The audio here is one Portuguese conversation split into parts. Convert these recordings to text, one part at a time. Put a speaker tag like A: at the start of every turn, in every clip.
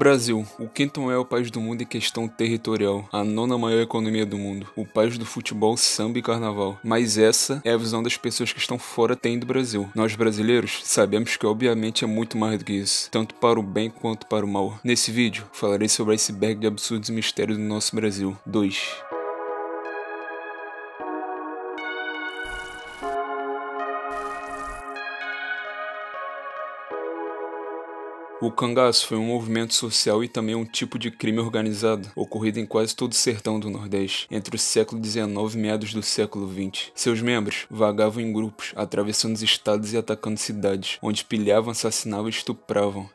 A: Brasil, o quinto maior país do mundo em questão territorial, a nona maior economia do mundo, o país do futebol, samba e carnaval. Mas essa é a visão das pessoas que estão fora têm do Brasil. Nós brasileiros sabemos que obviamente é muito mais do que isso, tanto para o bem quanto para o mal. Nesse vídeo, falarei sobre o iceberg de absurdos e mistérios do nosso Brasil. 2. O cangaço foi um movimento social e também um tipo de crime organizado, ocorrido em quase todo o sertão do Nordeste, entre o século XIX e meados do século XX. Seus membros vagavam em grupos, atravessando os estados e atacando cidades, onde pilhavam, assassinavam e estupravam.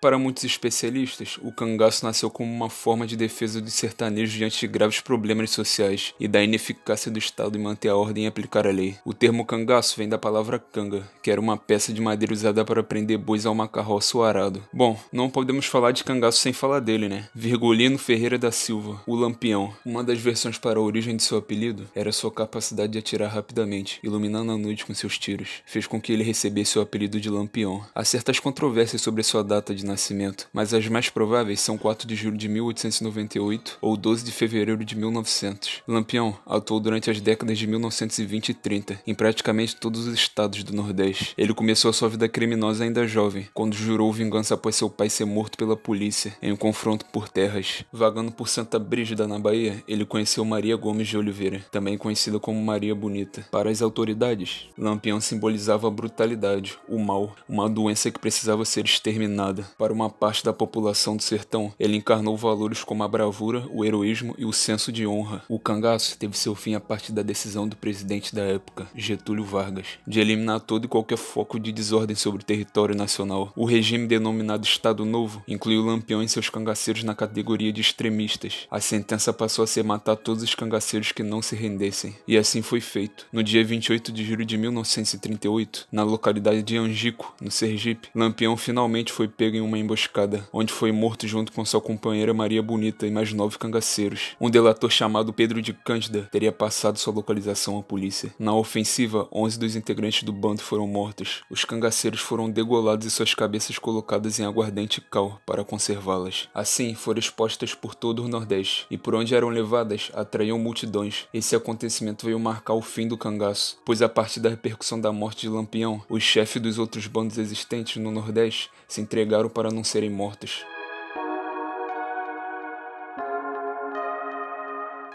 A: Para muitos especialistas, o cangaço nasceu como uma forma de defesa dos sertanejos diante de graves problemas sociais e da ineficácia do Estado em manter a ordem e aplicar a lei. O termo cangaço vem da palavra canga, que era uma peça de madeira usada para prender bois a uma carroça ou arado. Bom, não podemos falar de cangaço sem falar dele, né? Virgulino Ferreira da Silva, o Lampião. Uma das versões para a origem de seu apelido era sua capacidade de atirar rapidamente, iluminando a noite com seus tiros. Fez com que ele recebesse o apelido de Lampião. Há certas controvérsias sobre sua data de nascimento, mas as mais prováveis são 4 de julho de 1898 ou 12 de fevereiro de 1900. Lampião atuou durante as décadas de 1920 e 30 em praticamente todos os estados do Nordeste. Ele começou a sua vida criminosa ainda jovem, quando jurou vingança após seu pai ser morto pela polícia em um confronto por terras. Vagando por Santa Brígida, na Bahia, ele conheceu Maria Gomes de Oliveira, também conhecida como Maria Bonita. Para as autoridades, Lampião simbolizava a brutalidade, o mal, uma doença que precisava ser exterminada. Para uma parte da população do sertão, ele encarnou valores como a bravura, o heroísmo e o senso de honra. O cangaço teve seu fim a partir da decisão do presidente da época, Getúlio Vargas, de eliminar todo e qualquer foco de desordem sobre o território nacional. O regime denominado Estado Novo incluiu Lampião e seus cangaceiros na categoria de extremistas. A sentença passou a ser matar todos os cangaceiros que não se rendessem, e assim foi feito. No dia 28 de julho de 1938, na localidade de Angico, no Sergipe, Lampião finalmente foi pego em um uma emboscada, onde foi morto junto com sua companheira Maria Bonita e mais nove cangaceiros. Um delator chamado Pedro de Cândida teria passado sua localização à polícia. Na ofensiva, 11 dos integrantes do bando foram mortos. Os cangaceiros foram degolados e suas cabeças colocadas em aguardente e cal para conservá-las. Assim, foram expostas por todo o Nordeste, e por onde eram levadas, atraíam multidões. Esse acontecimento veio marcar o fim do cangaço, pois a partir da repercussão da morte de Lampião, os chefes dos outros bandos existentes no Nordeste se entregaram para não serem mortos.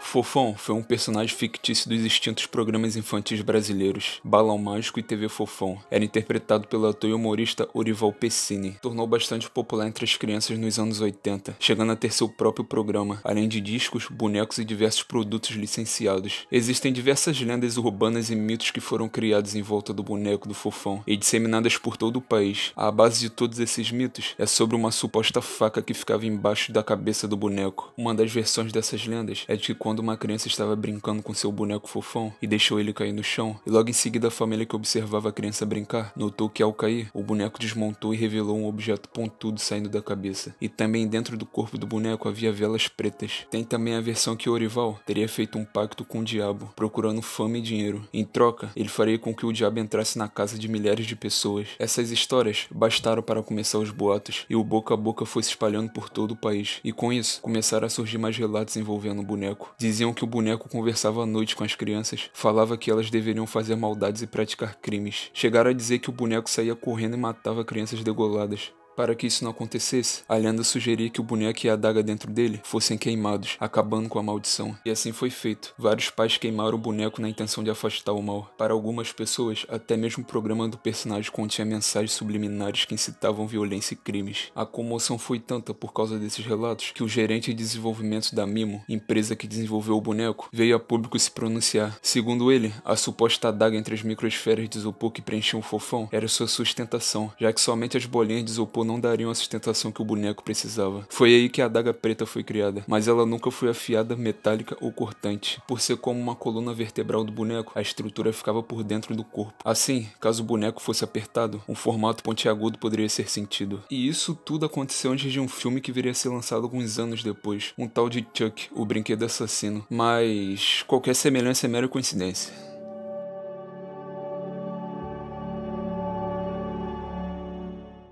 A: Fofão foi um personagem fictício dos extintos programas infantis brasileiros Balão Mágico e TV Fofão. Era interpretado pelo ator e humorista Orival Pessini. Tornou bastante popular entre as crianças nos anos 80, chegando a ter seu próprio programa, além de discos, bonecos e diversos produtos licenciados. Existem diversas lendas urbanas e mitos que foram criados em volta do boneco do Fofão e disseminadas por todo o país. A base de todos esses mitos é sobre uma suposta faca que ficava embaixo da cabeça do boneco. Uma das versões dessas lendas é de que quando quando uma criança estava brincando com seu boneco fofão e deixou ele cair no chão, e logo em seguida a família que observava a criança brincar notou que ao cair, o boneco desmontou e revelou um objeto pontudo saindo da cabeça, e também dentro do corpo do boneco havia velas pretas. Tem também a versão que Orival teria feito um pacto com o diabo, procurando fama e dinheiro. Em troca, ele faria com que o diabo entrasse na casa de milhares de pessoas. Essas histórias bastaram para começar os boatos, e o boca a boca foi se espalhando por todo o país, e com isso começaram a surgir mais relatos envolvendo o boneco. Diziam que o boneco conversava à noite com as crianças, falava que elas deveriam fazer maldades e praticar crimes. Chegaram a dizer que o boneco saía correndo e matava crianças degoladas. Para que isso não acontecesse, a lenda sugeria que o boneco e a adaga dentro dele fossem queimados, acabando com a maldição. E assim foi feito. Vários pais queimaram o boneco na intenção de afastar o mal. Para algumas pessoas, até mesmo o programa do personagem continha mensagens subliminares que incitavam violência e crimes. A comoção foi tanta por causa desses relatos que o gerente de desenvolvimento da Mimo, empresa que desenvolveu o boneco, veio a público se pronunciar. Segundo ele, a suposta adaga entre as microesferas de isopor que preenchiam o fofão era sua sustentação, já que somente as bolinhas de isopor ou não dariam a sustentação que o boneco precisava. Foi aí que a adaga preta foi criada, mas ela nunca foi afiada, metálica ou cortante. Por ser como uma coluna vertebral do boneco, a estrutura ficava por dentro do corpo. Assim, caso o boneco fosse apertado, um formato pontiagudo poderia ser sentido. E isso tudo aconteceu antes de um filme que viria a ser lançado alguns anos depois, um tal de Chuck, o brinquedo assassino. Mas qualquer semelhança é mera coincidência.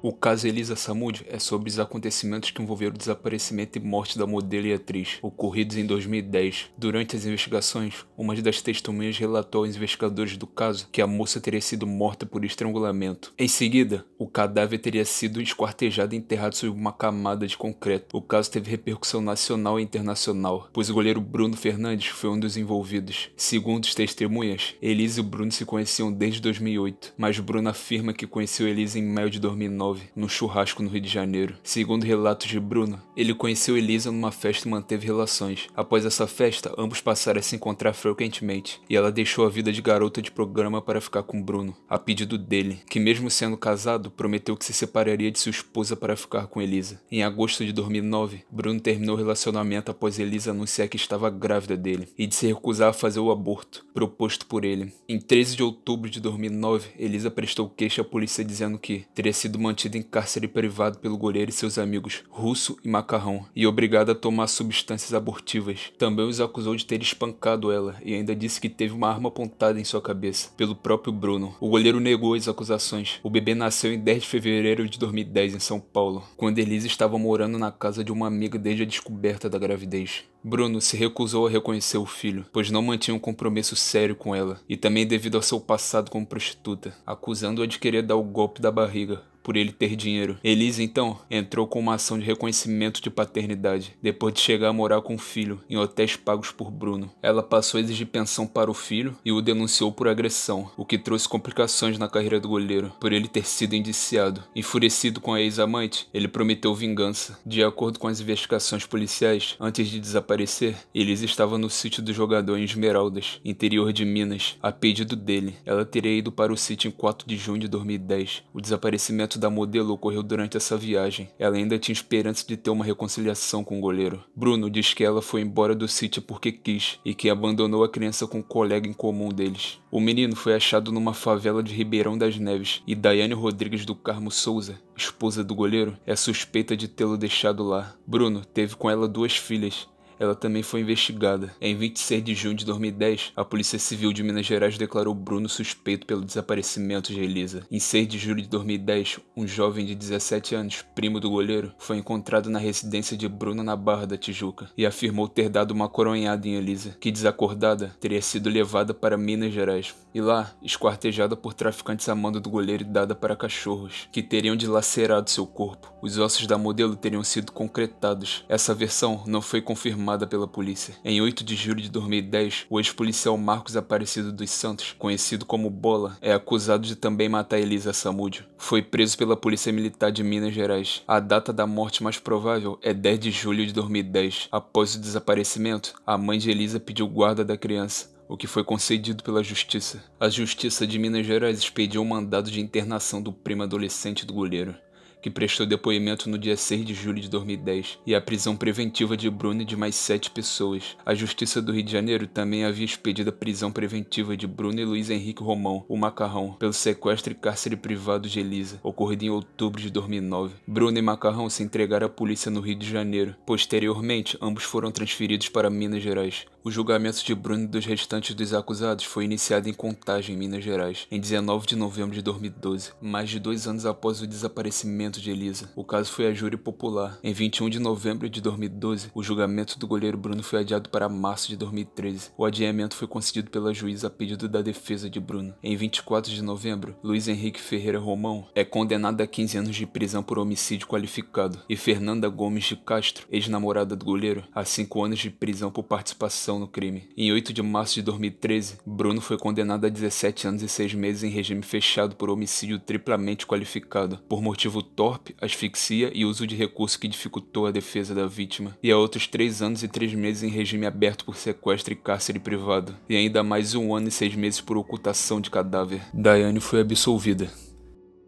A: O caso Elisa Samud é sobre os acontecimentos que envolveram o desaparecimento e morte da modelo e atriz, ocorridos em 2010. Durante as investigações, uma das testemunhas relatou aos investigadores do caso que a moça teria sido morta por estrangulamento. Em seguida, o cadáver teria sido esquartejado e enterrado sob uma camada de concreto. O caso teve repercussão nacional e internacional, pois o goleiro Bruno Fernandes foi um dos envolvidos. Segundo os testemunhas, Elisa e o Bruno se conheciam desde 2008, mas Bruno afirma que conheceu Elisa em maio de 2009 19, num churrasco no Rio de Janeiro. Segundo relatos de Bruno, ele conheceu Elisa numa festa e manteve relações. Após essa festa, ambos passaram a se encontrar frequentemente, e ela deixou a vida de garota de programa para ficar com Bruno, a pedido dele, que mesmo sendo casado, prometeu que se separaria de sua esposa para ficar com Elisa. Em agosto de 2009, Bruno terminou o relacionamento após Elisa anunciar que estava grávida dele e de se recusar a fazer o aborto proposto por ele. Em 13 de outubro de 2009, Elisa prestou queixa à polícia dizendo que teria sido mantida mantida em cárcere privado pelo goleiro e seus amigos, Russo e Macarrão, e obrigado a tomar substâncias abortivas. Também os acusou de ter espancado ela e ainda disse que teve uma arma apontada em sua cabeça, pelo próprio Bruno. O goleiro negou as acusações. O bebê nasceu em 10 de fevereiro de 2010 em São Paulo, quando Elise estava morando na casa de uma amiga desde a descoberta da gravidez. Bruno se recusou a reconhecer o filho, pois não mantinha um compromisso sério com ela, e também devido ao seu passado como prostituta, acusando-a de querer dar o golpe da barriga por ele ter dinheiro. Elise, então, entrou com uma ação de reconhecimento de paternidade, depois de chegar a morar com o filho, em hotéis pagos por Bruno. Ela passou a exigir pensão para o filho e o denunciou por agressão, o que trouxe complicações na carreira do goleiro, por ele ter sido indiciado. Enfurecido com a ex-amante, ele prometeu vingança. De acordo com as investigações policiais, antes de desaparecer, Elise estava no sítio do jogador em Esmeraldas, interior de Minas, a pedido dele. Ela teria ido para o sítio em 4 de junho de 2010. O desaparecimento da modelo ocorreu durante essa viagem. Ela ainda tinha esperança de ter uma reconciliação com o goleiro. Bruno diz que ela foi embora do sítio porque quis e que abandonou a criança com um colega em comum deles. O menino foi achado numa favela de Ribeirão das Neves e Daiane Rodrigues do Carmo Souza, esposa do goleiro, é suspeita de tê-lo deixado lá. Bruno teve com ela duas filhas, ela também foi investigada. Em 26 de junho de 2010, a Polícia Civil de Minas Gerais declarou Bruno suspeito pelo desaparecimento de Elisa. Em 6 de julho de 2010, um jovem de 17 anos, primo do goleiro, foi encontrado na residência de Bruno na Barra da Tijuca e afirmou ter dado uma coronhada em Elisa, que desacordada teria sido levada para Minas Gerais e lá esquartejada por traficantes a mando do goleiro e dada para cachorros, que teriam dilacerado seu corpo. Os ossos da modelo teriam sido concretados. Essa versão não foi confirmada tomada pela polícia. Em 8 de julho de 2010, o ex-policial Marcos Aparecido dos Santos, conhecido como Bola, é acusado de também matar Elisa Samúdio. Foi preso pela Polícia Militar de Minas Gerais. A data da morte mais provável é 10 de julho de 2010. Após o desaparecimento, a mãe de Elisa pediu guarda da criança o que foi concedido pela Justiça. A Justiça de Minas Gerais expediu um mandado de internação do primo adolescente do goleiro que prestou depoimento no dia 6 de julho de 2010, e a prisão preventiva de Bruno e de mais sete pessoas. A Justiça do Rio de Janeiro também havia expedido a prisão preventiva de Bruno e Luiz Henrique Romão, o Macarrão, pelo sequestro e cárcere privado de Elisa, ocorrido em outubro de 2009. Bruno e Macarrão se entregaram à polícia no Rio de Janeiro. Posteriormente, ambos foram transferidos para Minas Gerais. O julgamento de Bruno e dos restantes dos acusados foi iniciado em Contagem, Minas Gerais, em 19 de novembro de 2012, mais de dois anos após o desaparecimento de Elisa. O caso foi a júri popular. Em 21 de novembro de 2012, o julgamento do goleiro Bruno foi adiado para março de 2013. O adiamento foi concedido pela juíza a pedido da defesa de Bruno. Em 24 de novembro, Luiz Henrique Ferreira Romão é condenado a 15 anos de prisão por homicídio qualificado e Fernanda Gomes de Castro, ex-namorada do goleiro, a 5 anos de prisão por participação no crime. Em 8 de março de 2013, Bruno foi condenado a 17 anos e 6 meses em regime fechado por homicídio triplamente qualificado, por motivo torpe, asfixia e uso de recurso que dificultou a defesa da vítima, e a outros 3 anos e 3 meses em regime aberto por sequestro e cárcere privado, e ainda mais um ano e 6 meses por ocultação de cadáver. Daiane foi absolvida.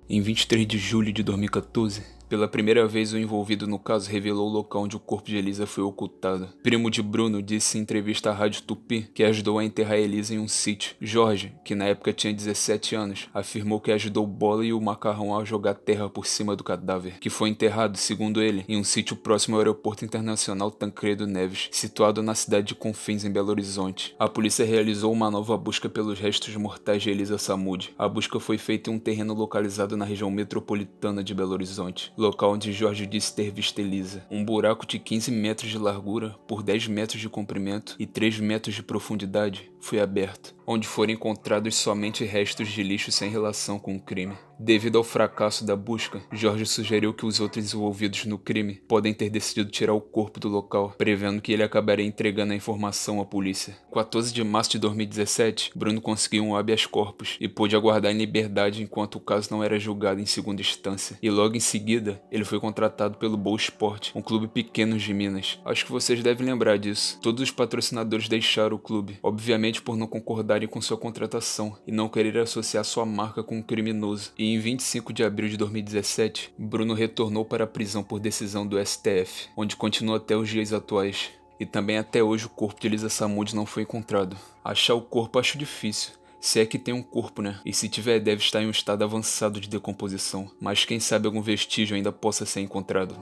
A: Em 23 de julho de 2014, pela primeira vez, o envolvido no caso revelou o local onde o corpo de Elisa foi ocultado. Primo de Bruno disse em entrevista à Rádio Tupi que ajudou a enterrar Elisa em um sítio. Jorge, que na época tinha 17 anos, afirmou que ajudou Bola e o Macarrão a jogar terra por cima do cadáver, que foi enterrado, segundo ele, em um sítio próximo ao Aeroporto Internacional Tancredo Neves, situado na cidade de Confins, em Belo Horizonte. A polícia realizou uma nova busca pelos restos mortais de Elisa Samude. A busca foi feita em um terreno localizado na região metropolitana de Belo Horizonte local onde Jorge disse ter visto Elisa. Um buraco de 15 metros de largura, por 10 metros de comprimento e 3 metros de profundidade, foi aberto onde foram encontrados somente restos de lixo sem relação com o crime. Devido ao fracasso da busca, Jorge sugeriu que os outros envolvidos no crime podem ter decidido tirar o corpo do local, prevendo que ele acabaria entregando a informação à polícia. 14 de março de 2017, Bruno conseguiu um habeas corpus e pôde aguardar em liberdade enquanto o caso não era julgado em segunda instância. E logo em seguida, ele foi contratado pelo Boa Esporte, um clube pequeno de Minas. Acho que vocês devem lembrar disso. Todos os patrocinadores deixaram o clube, obviamente por não concordar com sua contratação e não querer associar sua marca com um criminoso. E em 25 de abril de 2017, Bruno retornou para a prisão por decisão do STF, onde continua até os dias atuais. E também até hoje o corpo de Elisa Samudio não foi encontrado. Achar o corpo acho difícil, se é que tem um corpo, né? E se tiver, deve estar em um estado avançado de decomposição, mas quem sabe algum vestígio ainda possa ser encontrado.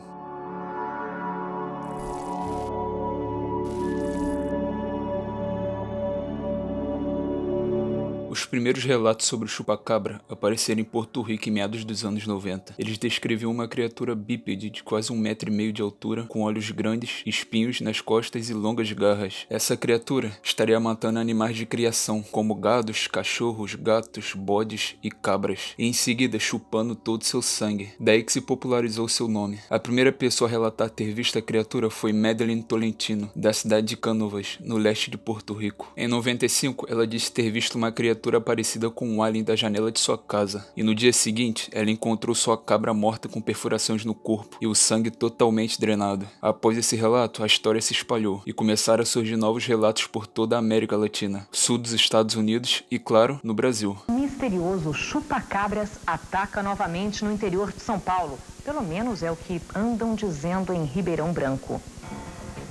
A: primeiros relatos sobre o chupacabra apareceram em Porto Rico em meados dos anos 90. Eles descreviam uma criatura bípede de quase um metro e meio de altura, com olhos grandes, espinhos nas costas e longas garras. Essa criatura estaria matando animais de criação, como gados, cachorros, gatos, bodes e cabras, e em seguida chupando todo seu sangue. Daí que se popularizou seu nome. A primeira pessoa a relatar ter visto a criatura foi Madeline Tolentino, da cidade de Canovas, no leste de Porto Rico. Em 95, ela disse ter visto uma criatura parecida com um alien da janela de sua casa, e no dia seguinte ela encontrou sua cabra morta com perfurações no corpo e o sangue totalmente drenado. Após esse relato, a história se espalhou e começaram a surgir novos relatos por toda a América Latina, sul dos Estados Unidos e, claro, no Brasil. O misterioso chupa-cabras ataca novamente no interior de São Paulo. Pelo menos é o que andam dizendo em Ribeirão Branco.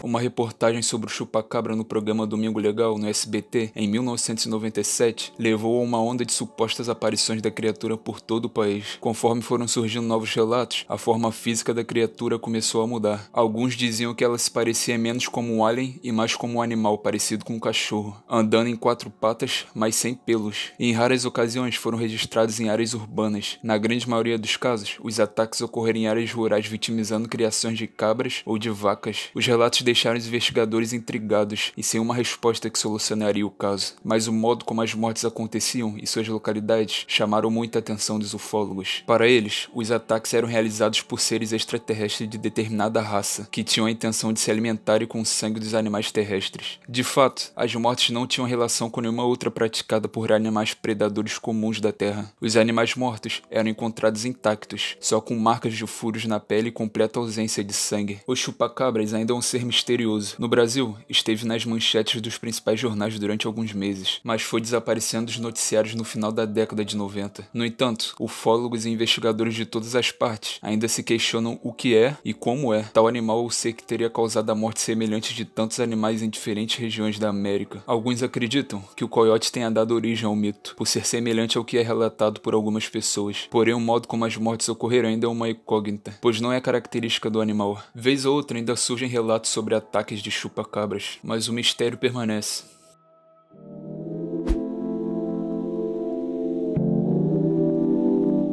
A: Uma reportagem sobre o chupacabra no programa Domingo Legal, no SBT, em 1997, levou a uma onda de supostas aparições da criatura por todo o país. Conforme foram surgindo novos relatos, a forma física da criatura começou a mudar. Alguns diziam que ela se parecia menos como um alien e mais como um animal parecido com um cachorro, andando em quatro patas, mas sem pelos. E em raras ocasiões foram registrados em áreas urbanas. Na grande maioria dos casos, os ataques ocorreram em áreas rurais vitimizando criações de cabras ou de vacas. Os relatos deixaram os investigadores intrigados e sem uma resposta que solucionaria o caso. Mas o modo como as mortes aconteciam e suas localidades chamaram muita atenção dos ufólogos. Para eles, os ataques eram realizados por seres extraterrestres de determinada raça, que tinham a intenção de se alimentarem com o sangue dos animais terrestres. De fato, as mortes não tinham relação com nenhuma outra praticada por animais predadores comuns da Terra. Os animais mortos eram encontrados intactos, só com marcas de furos na pele e completa ausência de sangue. Os chupacabras ainda é um ser misterioso misterioso. No Brasil, esteve nas manchetes dos principais jornais durante alguns meses, mas foi desaparecendo dos noticiários no final da década de 90. No entanto, ufólogos e investigadores de todas as partes ainda se questionam o que é e como é tal animal ou ser que teria causado a morte semelhante de tantos animais em diferentes regiões da América. Alguns acreditam que o coiote tenha dado origem ao mito, por ser semelhante ao que é relatado por algumas pessoas. Porém, o modo como as mortes ocorreram ainda é uma incógnita, pois não é característica do animal. Vez ou outra ainda surgem relatos sobre sobre ataques de chupa-cabras, mas o mistério permanece.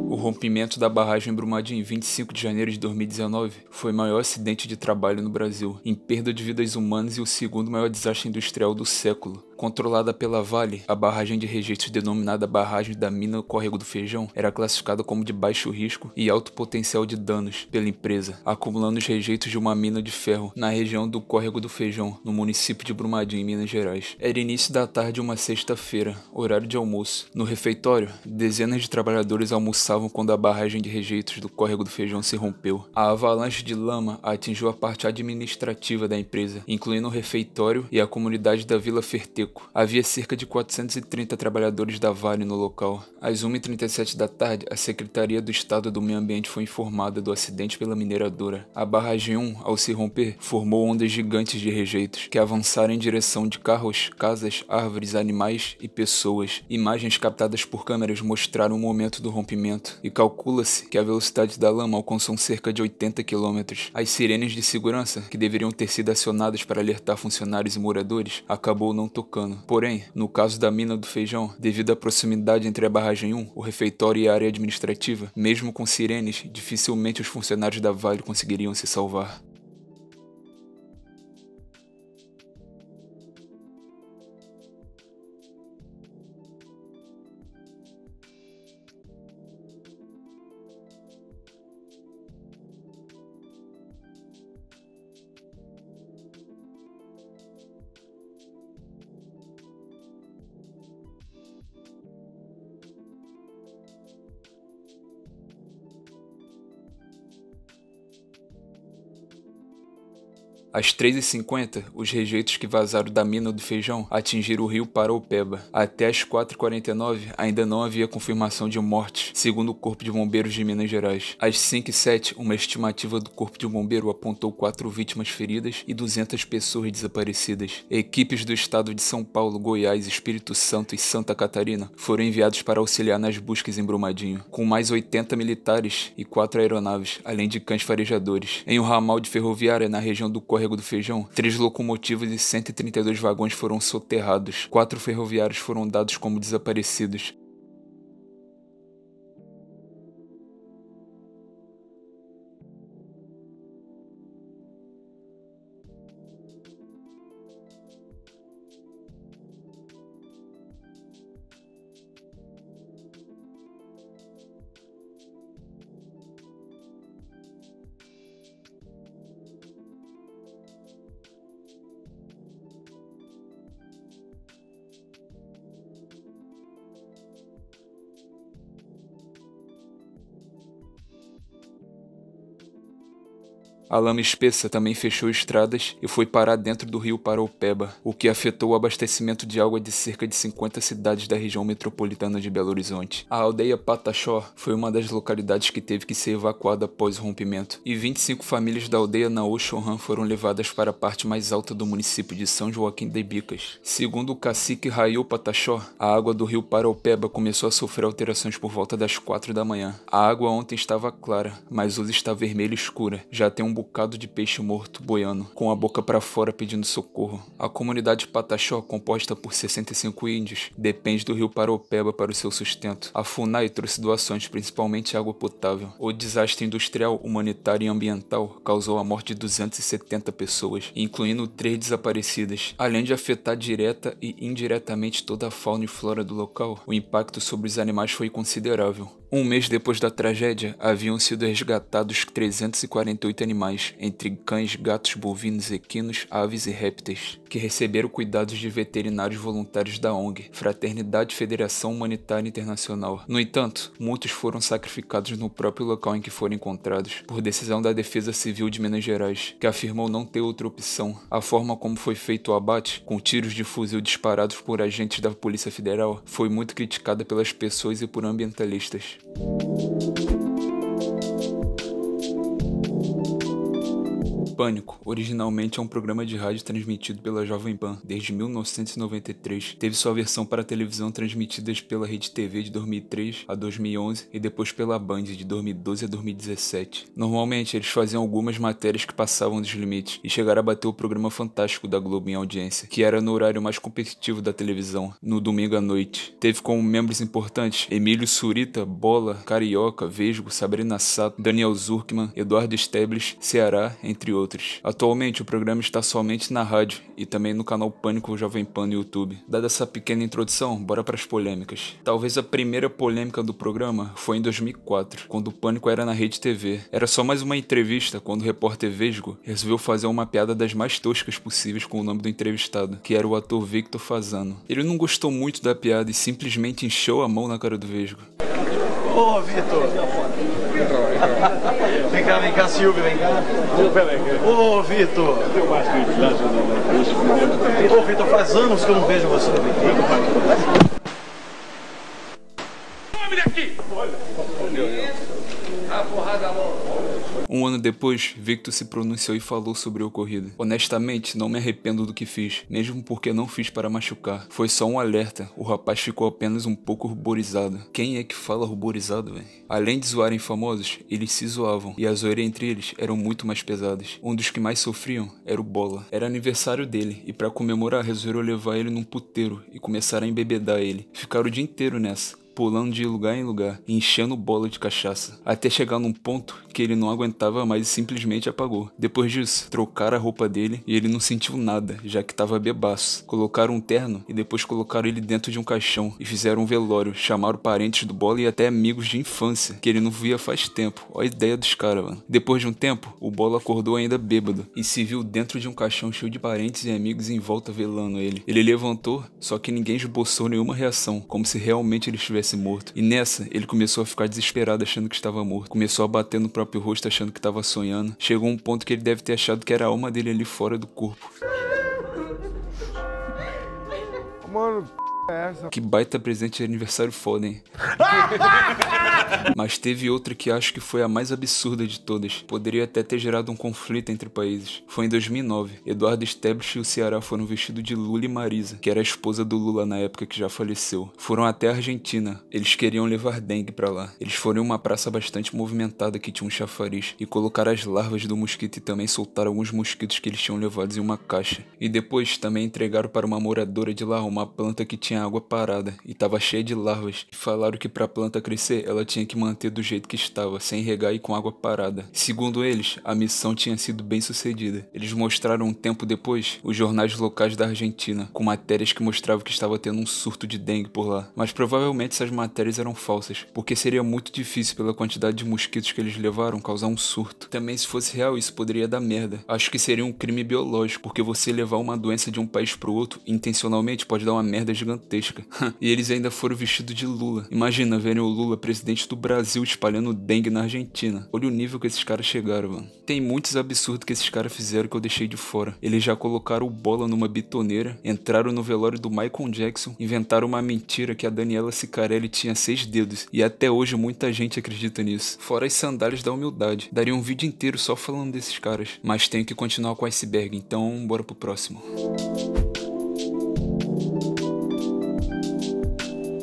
A: O rompimento da barragem Brumadinho em 25 de janeiro de 2019 foi o maior acidente de trabalho no Brasil, em perda de vidas humanas e o segundo maior desastre industrial do século controlada pela Vale, a barragem de rejeitos denominada Barragem da Mina Córrego do Feijão era classificada como de baixo risco e alto potencial de danos pela empresa, acumulando os rejeitos de uma mina de ferro na região do Córrego do Feijão, no município de Brumadinho, Minas Gerais. Era início da tarde de uma sexta-feira, horário de almoço. No refeitório, dezenas de trabalhadores almoçavam quando a barragem de rejeitos do Córrego do Feijão se rompeu. A avalanche de lama atingiu a parte administrativa da empresa, incluindo o refeitório e a comunidade da Vila Ferteco Rico. Havia cerca de 430 trabalhadores da Vale no local. Às 1h37 da tarde, a Secretaria do Estado do Meio Ambiente foi informada do acidente pela mineradora. A barragem 1, ao se romper, formou ondas gigantes de rejeitos que avançaram em direção de carros, casas, árvores, animais e pessoas. Imagens captadas por câmeras mostraram o momento do rompimento e calcula-se que a velocidade da lama alcançou cerca de 80 km. As sirenes de segurança, que deveriam ter sido acionadas para alertar funcionários e moradores, acabou não tocando vulcano. Porém, no caso da mina do feijão, devido à proximidade entre a barragem 1, o refeitório e a área administrativa, mesmo com sirenes, dificilmente os funcionários da Vale conseguiriam se salvar. Às 3h50, os rejeitos que vazaram da mina do feijão atingiram o rio Paraupeba. Até às 4h49, ainda não havia confirmação de morte, segundo o Corpo de Bombeiros de Minas Gerais. Às 5h07, uma estimativa do Corpo de Bombeiro apontou quatro vítimas feridas e 200 pessoas desaparecidas. Equipes do estado de São Paulo, Goiás, Espírito Santo e Santa Catarina foram enviados para auxiliar nas buscas em Brumadinho, com mais 80 militares e quatro aeronaves, além de cães farejadores. Em um ramal de ferroviária na região do Córrego Córrego do Feijão, três locomotivas e 132 vagões foram soterrados, quatro ferroviários foram dados como desaparecidos, A lama espessa também fechou estradas e foi parar dentro do rio Paraupeba, o que afetou o abastecimento de água de cerca de 50 cidades da região metropolitana de Belo Horizonte. A aldeia Pataxó foi uma das localidades que teve que ser evacuada após o rompimento, e 25 famílias da aldeia Naoxonhan foram levadas para a parte mais alta do município de São Joaquim de Bicas. Segundo o cacique Raio Pataxó, a água do rio Paraupeba começou a sofrer alterações por volta das 4 da manhã. A água ontem estava clara, mas hoje está vermelha escura. Já tem um bocado de peixe morto boiando, com a boca para fora pedindo socorro. A comunidade Pataxó, composta por 65 índios, depende do rio Paropeba para o seu sustento. A FUNAI trouxe doações, principalmente água potável. O desastre industrial, humanitário e ambiental causou a morte de 270 pessoas, incluindo três desaparecidas, além de afetar direta e indiretamente toda a fauna e flora do local. O impacto sobre os animais foi considerável. Um mês depois da tragédia, haviam sido resgatados 348 animais, entre cães, gatos, bovinos, equinos, aves e répteis, que receberam cuidados de veterinários voluntários da ONG, Fraternidade Federação Humanitária Internacional. No entanto, muitos foram sacrificados no próprio local em que foram encontrados, por decisão da Defesa Civil de Minas Gerais, que afirmou não ter outra opção. A forma como foi feito o abate, com tiros de fuzil disparados por agentes da Polícia Federal, foi muito criticada pelas pessoas e por ambientalistas. Thank you. Pânico, originalmente é um programa de rádio transmitido pela Jovem Pan desde 1993, teve sua versão para televisão transmitidas pela Rede TV de 2003 a 2011 e depois pela Band de 2012 a 2017. Normalmente eles faziam algumas matérias que passavam dos limites e chegaram a bater o programa fantástico da Globo em audiência, que era no horário mais competitivo da televisão, no domingo à noite. Teve como membros importantes Emílio Surita, Bola, Carioca, Vesgo, Sabrina Sato, Daniel Zurkman, Eduardo Estebles, Ceará, entre outros. Atualmente o programa está somente na rádio e também no canal Pânico Jovem Pan no YouTube. Dada essa pequena introdução, bora para as polêmicas. Talvez a primeira polêmica do programa foi em 2004, quando o Pânico era na Rede TV. Era só mais uma entrevista quando o repórter Vesgo resolveu fazer uma piada das mais toscas possíveis com o nome do entrevistado, que era o ator Victor Fazano. Ele não gostou muito da piada e simplesmente encheu a mão na cara do Vesgo. Ô, oh, Victor! Vem cá, vem cá, Silvio, vem cá. Ô, Vitor. Ô, Vitor, faz anos que eu não vejo você. Some daqui! Olha, olha. A porrada logo. Um ano depois, Victor se pronunciou e falou sobre o ocorrido. Honestamente, não me arrependo do que fiz, mesmo porque não fiz para machucar. Foi só um alerta, o rapaz ficou apenas um pouco ruborizado. Quem é que fala ruborizado, velho? Além de zoarem famosos, eles se zoavam, e a zoeira entre eles eram muito mais pesadas. Um dos que mais sofriam era o Bola. Era aniversário dele, e para comemorar resolveram levar ele num puteiro e começaram a embebedar ele. Ficaram o dia inteiro nessa pulando de lugar em lugar, enchendo bola de cachaça, até chegar num ponto que ele não aguentava mais e simplesmente apagou. Depois disso, trocaram a roupa dele e ele não sentiu nada, já que estava bebaço. Colocaram um terno e depois colocaram ele dentro de um caixão e fizeram um velório, chamaram parentes do Bola e até amigos de infância, que ele não via faz tempo. Olha a ideia dos caras, mano. Depois de um tempo, o Bola acordou ainda bêbado e se viu dentro de um caixão cheio de parentes e amigos em volta velando ele. Ele levantou, só que ninguém esboçou nenhuma reação, como se realmente ele estivesse tivesse morto. E nessa, ele começou a ficar desesperado achando que estava morto. Começou a bater no próprio rosto achando que estava sonhando. Chegou um ponto que ele deve ter achado que era a alma dele ali fora do corpo. Mano, essa? Que baita presente de aniversário foda, hein? Mas teve outra que acho que foi a mais absurda de todas. Poderia até ter gerado um conflito entre países. Foi em 2009. Eduardo Steblish e o Ceará foram vestidos de Lula e Marisa, que era a esposa do Lula na época que já faleceu. Foram até a Argentina. Eles queriam levar dengue para lá. Eles foram em uma praça bastante movimentada que tinha um chafariz e colocaram as larvas do mosquito e também soltaram alguns mosquitos que eles tinham levados em uma caixa. E depois também entregaram para uma moradora de lá uma planta que tinha água parada e estava cheia de larvas. E falaram que para a planta crescer, ela tinha que manter do jeito que estava, sem regar e com água parada. Segundo eles, a missão tinha sido bem sucedida. Eles mostraram um tempo depois os jornais locais da Argentina, com matérias que mostravam que estava tendo um surto de dengue por lá. Mas provavelmente essas matérias eram falsas, porque seria muito difícil pela quantidade de mosquitos que eles levaram causar um surto. Também se fosse real, isso poderia dar merda. Acho que seria um crime biológico, porque você levar uma doença de um país para o outro intencionalmente pode dar uma merda gigantesca e eles ainda foram vestidos de Lula. Imagina verem o Lula, presidente do Brasil, espalhando dengue na Argentina. Olha o nível que esses caras chegaram, mano. Tem muitos absurdos que esses caras fizeram que eu deixei de fora. Eles já colocaram o bola numa bitoneira, entraram no velório do Michael Jackson, inventaram uma mentira que a Daniela Sicarelli tinha seis dedos. E até hoje muita gente acredita nisso. Fora as sandálias da humildade. Daria um vídeo inteiro só falando desses caras. Mas tenho que continuar com o iceberg, então bora pro próximo.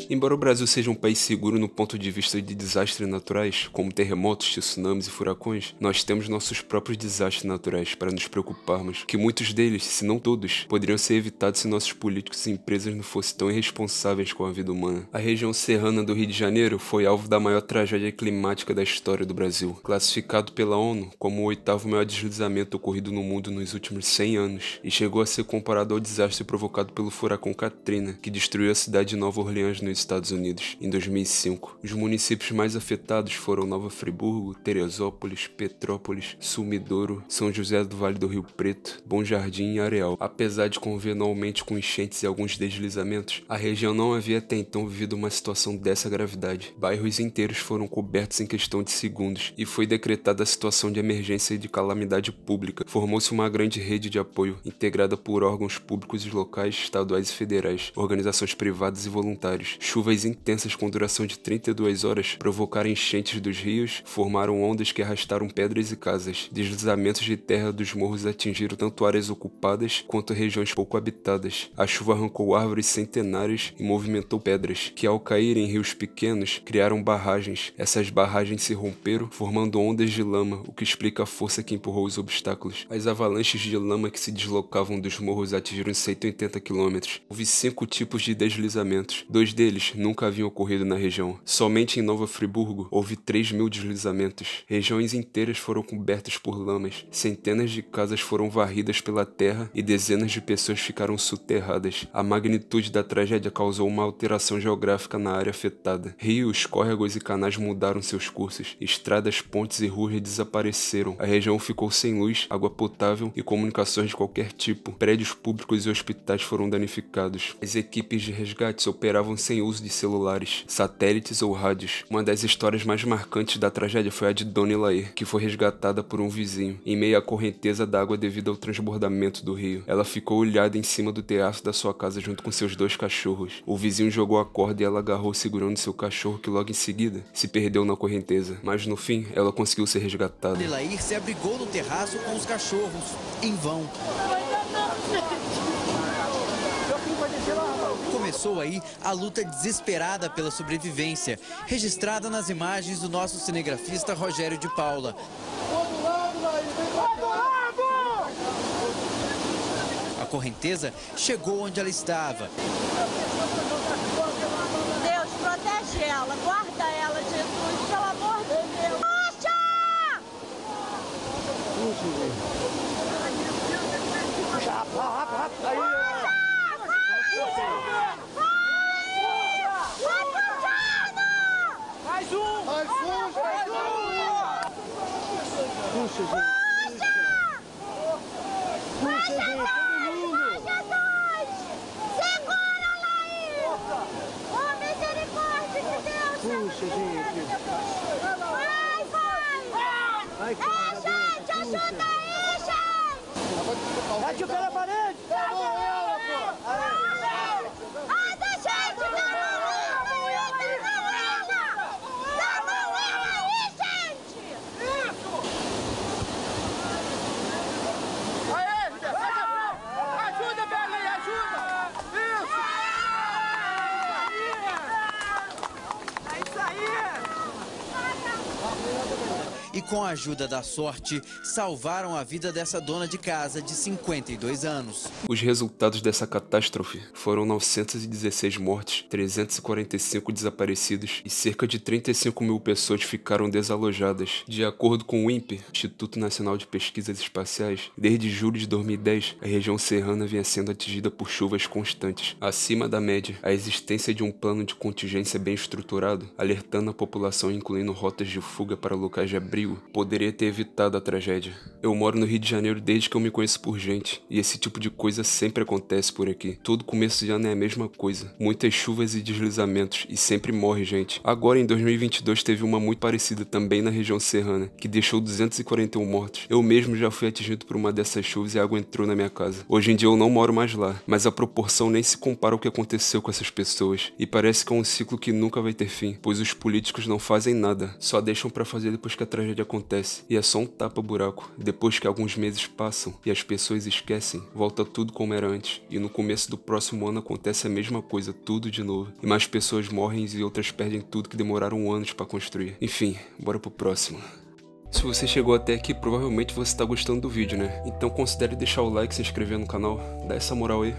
A: Embora o Brasil seja um país seguro no ponto de vista de desastres naturais, como terremotos, tsunamis e furacões, nós temos nossos próprios desastres naturais para nos preocuparmos, que muitos deles, se não todos, poderiam ser evitados se nossos políticos e empresas não fossem tão irresponsáveis com a vida humana. A região serrana do Rio de Janeiro foi alvo da maior tragédia climática da história do Brasil, classificado pela ONU como o oitavo maior deslizamento ocorrido no mundo nos últimos 100 anos, e chegou a ser comparado ao desastre provocado pelo furacão Katrina, que destruiu a cidade de Nova Orleans nos nos Estados Unidos em 2005. Os municípios mais afetados foram Nova Friburgo, Teresópolis, Petrópolis, Sumidouro, São José do Vale do Rio Preto, Bom Jardim e Areal. Apesar de conviver anualmente com enchentes e alguns deslizamentos, a região não havia até então vivido uma situação dessa gravidade. Bairros inteiros foram cobertos em questão de segundos e foi decretada a situação de emergência e de calamidade pública. Formou-se uma grande rede de apoio, integrada por órgãos públicos locais, estaduais e federais, organizações privadas e voluntários. Chuvas intensas com duração de 32 horas provocaram enchentes dos rios, formaram ondas que arrastaram pedras e casas. Deslizamentos de terra dos morros atingiram tanto áreas ocupadas quanto regiões pouco habitadas. A chuva arrancou árvores centenárias e movimentou pedras, que ao cair em rios pequenos criaram barragens. Essas barragens se romperam, formando ondas de lama, o que explica a força que empurrou os obstáculos. As avalanches de lama que se deslocavam dos morros atingiram 180 km. Houve cinco tipos de deslizamentos, dois deles deles nunca haviam ocorrido na região. Somente em Nova Friburgo houve 3 mil deslizamentos. Regiões inteiras foram cobertas por lamas, centenas de casas foram varridas pela terra e dezenas de pessoas ficaram soterradas. A magnitude da tragédia causou uma alteração geográfica na área afetada. Rios, córregos e canais mudaram seus cursos, estradas, pontes e ruas desapareceram. A região ficou sem luz, água potável e comunicações de qualquer tipo. Prédios públicos e hospitais foram danificados. As equipes de resgate operavam sem uso de celulares, satélites ou rádios. Uma das histórias mais marcantes da tragédia foi a de Dona Lair, que foi resgatada por um vizinho, em meio à correnteza d'água devido ao transbordamento do rio. Ela ficou olhada em cima do terraço da sua casa junto com seus dois cachorros. O vizinho jogou a corda e ela agarrou segurando seu cachorro que logo em seguida se perdeu na correnteza. Mas no fim, ela conseguiu ser resgatada. Delair se abrigou no terraço com os cachorros, em vão. Começou aí a luta desesperada pela sobrevivência, registrada nas imagens do nosso cinegrafista Rogério de Paula. A correnteza chegou onde ela estava. Deus, protege ela, guarda ela, Jesus, pelo amor de Deus. Poxa! Puxa, rápido, rápido, aí. Vai, Xuxa! Xuxa, gente! puxa gente! puxa dois! Segura, Laís! Oh, misericórdia de Deus! gente! Vai, vai! Vai, é, gente! Ajuda aí, gente! Bate pela parede! ajuda da sorte, salvaram a vida dessa dona de casa de 52 anos. Os resultados dessa catástrofe foram 916 mortes, 345 desaparecidos e cerca de 35 mil pessoas ficaram desalojadas. De acordo com o INPE, Instituto Nacional de Pesquisas Espaciais, desde julho de 2010, a região serrana vinha sendo atingida por chuvas constantes, acima da média. A existência de um plano de contingência bem estruturado, alertando a população incluindo rotas de fuga para locais de abrigo, poderia ter evitado a tragédia. Eu moro no Rio de Janeiro desde que eu me conheço por gente, e esse tipo de coisa sempre acontece por aqui. Todo começo de ano é a mesma coisa. Muitas chuvas e deslizamentos, e sempre morre gente. Agora em 2022 teve uma muito parecida também na região serrana, que deixou 241 mortos. Eu mesmo já fui atingido por uma dessas chuvas e a água entrou na minha casa. Hoje em dia eu não moro mais lá, mas a proporção nem se compara ao que aconteceu com essas pessoas, e parece que é um ciclo que nunca vai ter fim, pois os políticos não fazem nada, só deixam para fazer depois que a tragédia acontece acontece e é só um tapa-buraco. Depois que alguns meses passam e as pessoas esquecem, volta tudo como era antes, e no começo do próximo ano acontece a mesma coisa, tudo de novo, e mais pessoas morrem e outras perdem tudo que demoraram anos para construir. Enfim, bora pro próximo. Se você chegou até aqui, provavelmente você está gostando do vídeo, né? Então considere deixar o like, se inscrever no canal, dá essa moral aí.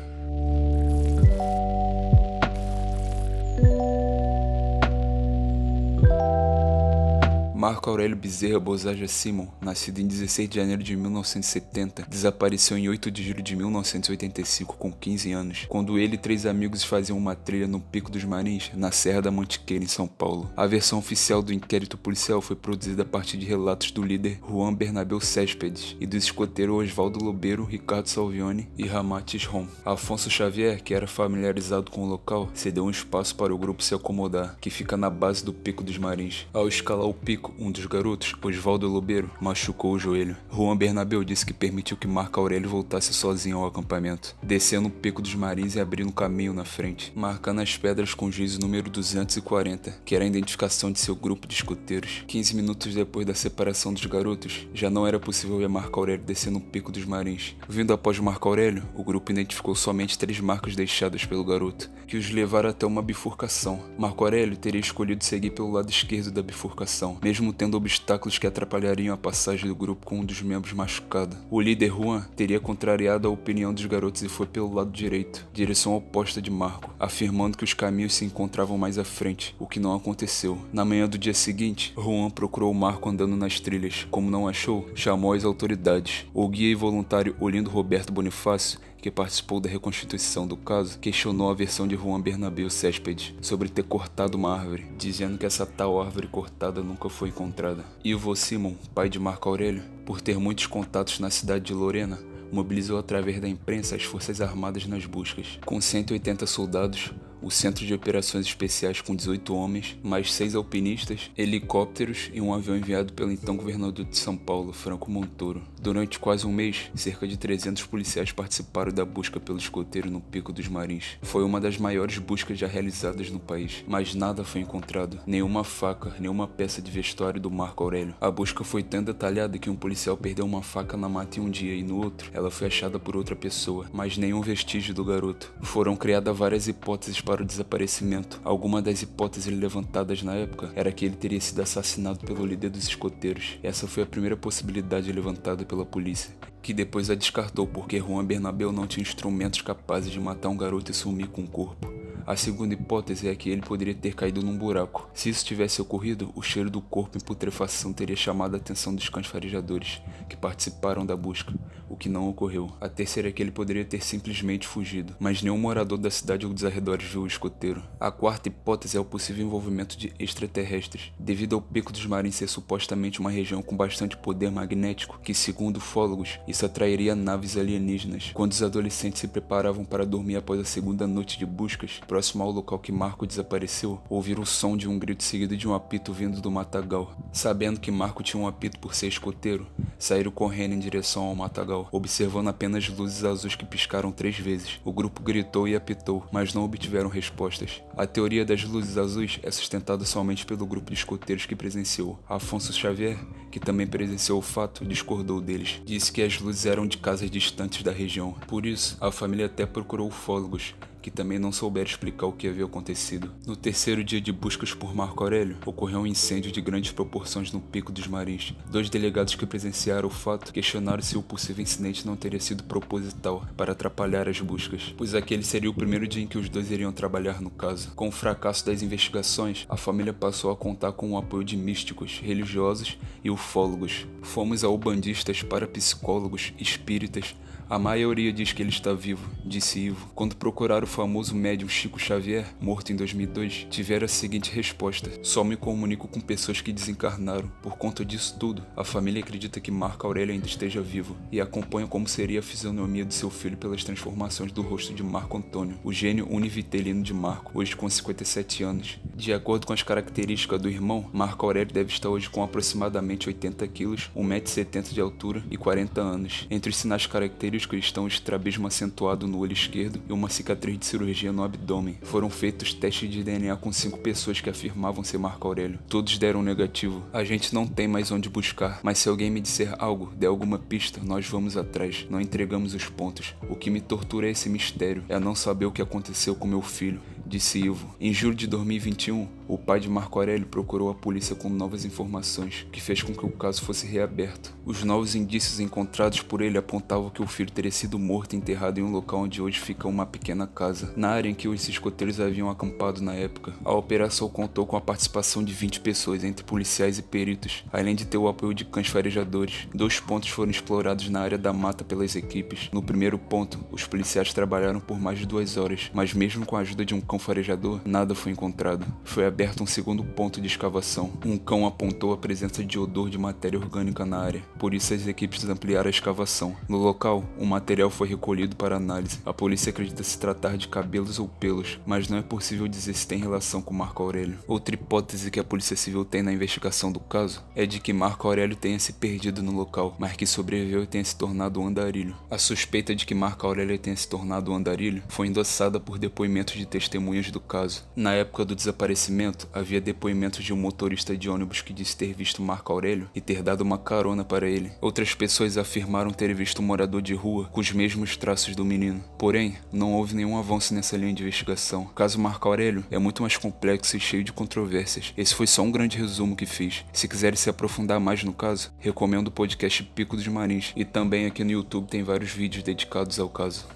A: Marco Aurélio Bezerra Bozaja Simon, nascido em 16 de janeiro de 1970, desapareceu em 8 de julho de 1985 com 15 anos, quando ele e três amigos faziam uma trilha no Pico dos Marins, na Serra da Mantiqueira, em São Paulo. A versão oficial do inquérito policial foi produzida a partir de relatos do líder Juan Bernabéu Céspedes e do escoteiro Oswaldo Lobeiro, Ricardo Salvione e Ramatis Rom. Afonso Xavier, que era familiarizado com o local, cedeu um espaço para o grupo se acomodar, que fica na base do Pico dos Marins. Ao escalar o pico, um dos garotos, Oswaldo Lobeiro, machucou o joelho. Juan Bernabeu disse que permitiu que Marco Aurélio voltasse sozinho ao acampamento, descendo o Pico dos Marins e abrindo caminho na frente, marcando as pedras com o juízo número 240, que era a identificação de seu grupo de escuteiros. 15 minutos depois da separação dos garotos, já não era possível ver Marco Aurélio descendo o Pico dos Marins. Vindo após Marco Aurélio, o grupo identificou somente três marcas deixadas pelo garoto, que os levaram até uma bifurcação. Marco Aurélio teria escolhido seguir pelo lado esquerdo da bifurcação, mesmo mesmo tendo obstáculos que atrapalhariam a passagem do grupo com um dos membros machucado. O líder Juan teria contrariado a opinião dos garotos e foi pelo lado direito, direção oposta de Marco, afirmando que os caminhos se encontravam mais à frente, o que não aconteceu. Na manhã do dia seguinte, Juan procurou Marco andando nas trilhas. Como não achou, chamou as autoridades. O guia e voluntário Olindo Roberto Bonifácio que participou da reconstituição do caso, questionou a versão de Juan Bernabéu Céspedes sobre ter cortado uma árvore, dizendo que essa tal árvore cortada nunca foi encontrada. Ivo Simon, pai de Marco Aurélio, por ter muitos contatos na cidade de Lorena, mobilizou através da imprensa as forças armadas nas buscas. Com 180 soldados, o centro de operações especiais com 18 homens, mais seis alpinistas, helicópteros e um avião enviado pelo então governador de São Paulo, Franco Montoro. Durante quase um mês, cerca de 300 policiais participaram da busca pelo escoteiro no Pico dos Marins. Foi uma das maiores buscas já realizadas no país, mas nada foi encontrado, nenhuma faca, nenhuma peça de vestuário do Marco Aurélio. A busca foi tão detalhada que um policial perdeu uma faca na mata em um dia e no outro ela foi achada por outra pessoa, mas nenhum vestígio do garoto. Foram criadas várias hipóteses para o desaparecimento. Alguma das hipóteses levantadas na época era que ele teria sido assassinado pelo líder dos escoteiros. Essa foi a primeira possibilidade levantada pela polícia que depois a descartou porque Juan Bernabéu não tinha instrumentos capazes de matar um garoto e sumir com o corpo. A segunda hipótese é que ele poderia ter caído num buraco. Se isso tivesse ocorrido, o cheiro do corpo em putrefação teria chamado a atenção dos cães farejadores, que participaram da busca, o que não ocorreu. A terceira é que ele poderia ter simplesmente fugido, mas nenhum morador da cidade ou dos arredores viu o escoteiro. A quarta hipótese é o possível envolvimento de extraterrestres, devido ao Pico dos Marins ser supostamente uma região com bastante poder magnético, que segundo fólogos, isso atrairia naves alienígenas. Quando os adolescentes se preparavam para dormir após a segunda noite de buscas, próximo ao local que Marco desapareceu, ouviram o som de um grito seguido de um apito vindo do matagal. Sabendo que Marco tinha um apito por ser escoteiro, saíram correndo em direção ao matagal, observando apenas luzes azuis que piscaram três vezes. O grupo gritou e apitou, mas não obtiveram respostas. A teoria das luzes azuis é sustentada somente pelo grupo de escoteiros que presenciou. Afonso Xavier, que também presenciou o fato, discordou deles. Disse que as luzes eram de casas distantes da região. Por isso, a família até procurou ufólogos que também não souberam explicar o que havia acontecido. No terceiro dia de buscas por Marco Aurélio, ocorreu um incêndio de grandes proporções no Pico dos Marins. Dois delegados que presenciaram o fato questionaram se o possível incidente não teria sido proposital para atrapalhar as buscas, pois aquele seria o primeiro dia em que os dois iriam trabalhar no caso. Com o fracasso das investigações, a família passou a contar com o apoio de místicos, religiosos e ufólogos. Fomos a ubandistas, psicólogos, espíritas, a maioria diz que ele está vivo, disse Ivo. Quando procuraram o famoso médium Chico Xavier, morto em 2002, tiveram a seguinte resposta: Só me comunico com pessoas que desencarnaram. Por conta disso tudo, a família acredita que Marco Aurélio ainda esteja vivo e acompanha como seria a fisionomia de seu filho pelas transformações do rosto de Marco Antônio, o gênio univitelino de Marco, hoje com 57 anos. De acordo com as características do irmão, Marco Aurélio deve estar hoje com aproximadamente 80 quilos, 1,70m de altura e 40 anos. Entre os sinais característicos vários cristãos estrabismo acentuado no olho esquerdo e uma cicatriz de cirurgia no abdômen. Foram feitos testes de DNA com cinco pessoas que afirmavam ser Marco Aurélio. Todos deram negativo. A gente não tem mais onde buscar, mas se alguém me disser algo, der alguma pista, nós vamos atrás. Não entregamos os pontos. O que me tortura é esse mistério, é não saber o que aconteceu com meu filho disse Ivo. Em julho de 2021, o pai de Marco Aurélio procurou a polícia com novas informações, que fez com que o caso fosse reaberto. Os novos indícios encontrados por ele apontavam que o filho teria sido morto e enterrado em um local onde hoje fica uma pequena casa, na área em que os escoteiros haviam acampado na época. A operação contou com a participação de 20 pessoas, entre policiais e peritos, além de ter o apoio de cães farejadores. Dois pontos foram explorados na área da mata pelas equipes. No primeiro ponto, os policiais trabalharam por mais de duas horas, mas mesmo com a ajuda de um cão farejador, nada foi encontrado. Foi aberto um segundo ponto de escavação. Um cão apontou a presença de odor de matéria orgânica na área, por isso as equipes ampliaram a escavação. No local, o material foi recolhido para análise. A polícia acredita se tratar de cabelos ou pelos, mas não é possível dizer se tem relação com Marco Aurélio. Outra hipótese que a Polícia Civil tem na investigação do caso é de que Marco Aurélio tenha se perdido no local, mas que sobreviveu e tenha se tornado um andarilho. A suspeita de que Marco Aurélio tenha se tornado um andarilho foi endossada por depoimentos de testemunhas do caso. Na época do desaparecimento, momento, havia depoimentos de um motorista de ônibus que disse ter visto Marco Aurélio e ter dado uma carona para ele. Outras pessoas afirmaram ter visto um morador de rua com os mesmos traços do menino. Porém, não houve nenhum avanço nessa linha de investigação. O caso Marco Aurélio é muito mais complexo e cheio de controvérsias. Esse foi só um grande resumo que fiz. Se quiser se aprofundar mais no caso, recomendo o podcast Pico dos Marins e também aqui no YouTube tem vários vídeos dedicados ao caso.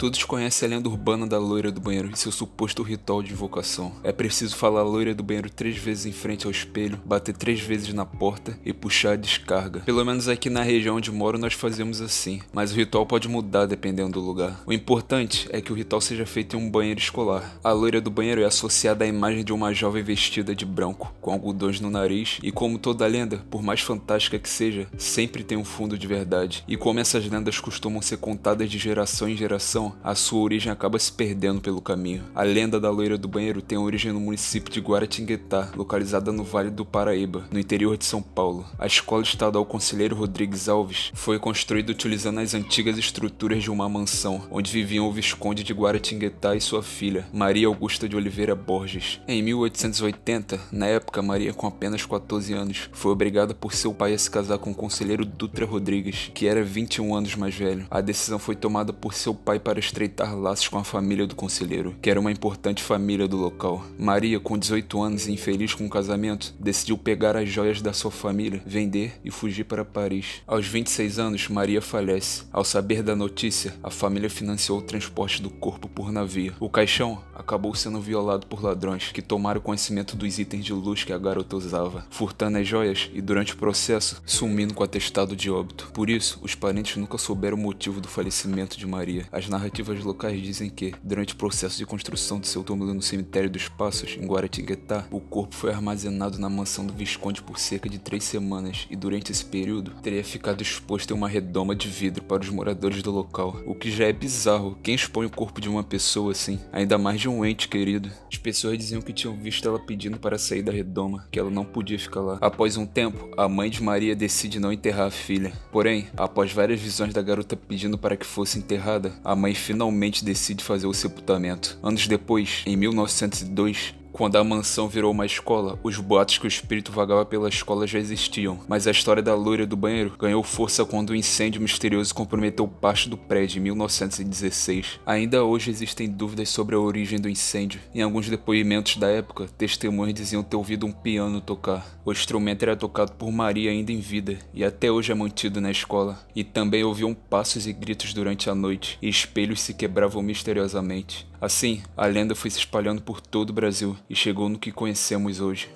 A: Todos conhecem a lenda urbana da loira do banheiro e seu suposto ritual de invocação. É preciso falar a loira do banheiro três vezes em frente ao espelho, bater três vezes na porta e puxar a descarga. Pelo menos aqui na região onde moro nós fazemos assim, mas o ritual pode mudar dependendo do lugar. O importante é que o ritual seja feito em um banheiro escolar. A loira do banheiro é associada à imagem de uma jovem vestida de branco, com algodões no nariz, e como toda lenda, por mais fantástica que seja, sempre tem um fundo de verdade. E como essas lendas costumam ser contadas de geração em geração, a sua origem acaba se perdendo pelo caminho. A lenda da loira do banheiro tem origem no município de Guaratinguetá, localizada no Vale do Paraíba, no interior de São Paulo. A escola estadual Conselheiro Rodrigues Alves foi construída utilizando as antigas estruturas de uma mansão, onde viviam o Visconde de Guaratinguetá e sua filha, Maria Augusta de Oliveira Borges. Em 1880, na época, Maria, com apenas 14 anos, foi obrigada por seu pai a se casar com o conselheiro Dutra Rodrigues, que era 21 anos mais velho. A decisão foi tomada por seu pai para para estreitar laços com a família do conselheiro, que era uma importante família do local. Maria, com 18 anos e infeliz com o casamento, decidiu pegar as joias da sua família, vender e fugir para Paris. Aos 26 anos, Maria falece. Ao saber da notícia, a família financiou o transporte do corpo por navio. O caixão acabou sendo violado por ladrões, que tomaram conhecimento dos itens de luxo que a garota usava, furtando as joias e, durante o processo, sumindo com o atestado de óbito. Por isso, os parentes nunca souberam o motivo do falecimento de Maria. As narrativas narrativas locais dizem que, durante o processo de construção do seu túmulo no cemitério dos Passos, em Guaratinguetá, o corpo foi armazenado na mansão do Visconde por cerca de três semanas e, durante esse período, teria ficado exposto em uma redoma de vidro para os moradores do local. O que já é bizarro, quem expõe o corpo de uma pessoa assim, ainda mais de um ente querido? As pessoas diziam que tinham visto ela pedindo para sair da redoma, que ela não podia ficar lá. Após um tempo, a mãe de Maria decide não enterrar a filha. Porém, após várias visões da garota pedindo para que fosse enterrada, a mãe finalmente decide fazer o sepultamento. Anos depois, em 1902, quando a mansão virou uma escola, os boatos que o espírito vagava pela escola já existiam, mas a história da loira do banheiro ganhou força quando um incêndio misterioso comprometeu parte do prédio em 1916. Ainda hoje existem dúvidas sobre a origem do incêndio. Em alguns depoimentos da época, testemunhas diziam ter ouvido um piano tocar. O instrumento era tocado por Maria ainda em vida e até hoje é mantido na escola. E também ouviam passos e gritos durante a noite, e espelhos se quebravam misteriosamente. Assim, a lenda foi se espalhando por todo o Brasil e chegou no que conhecemos hoje.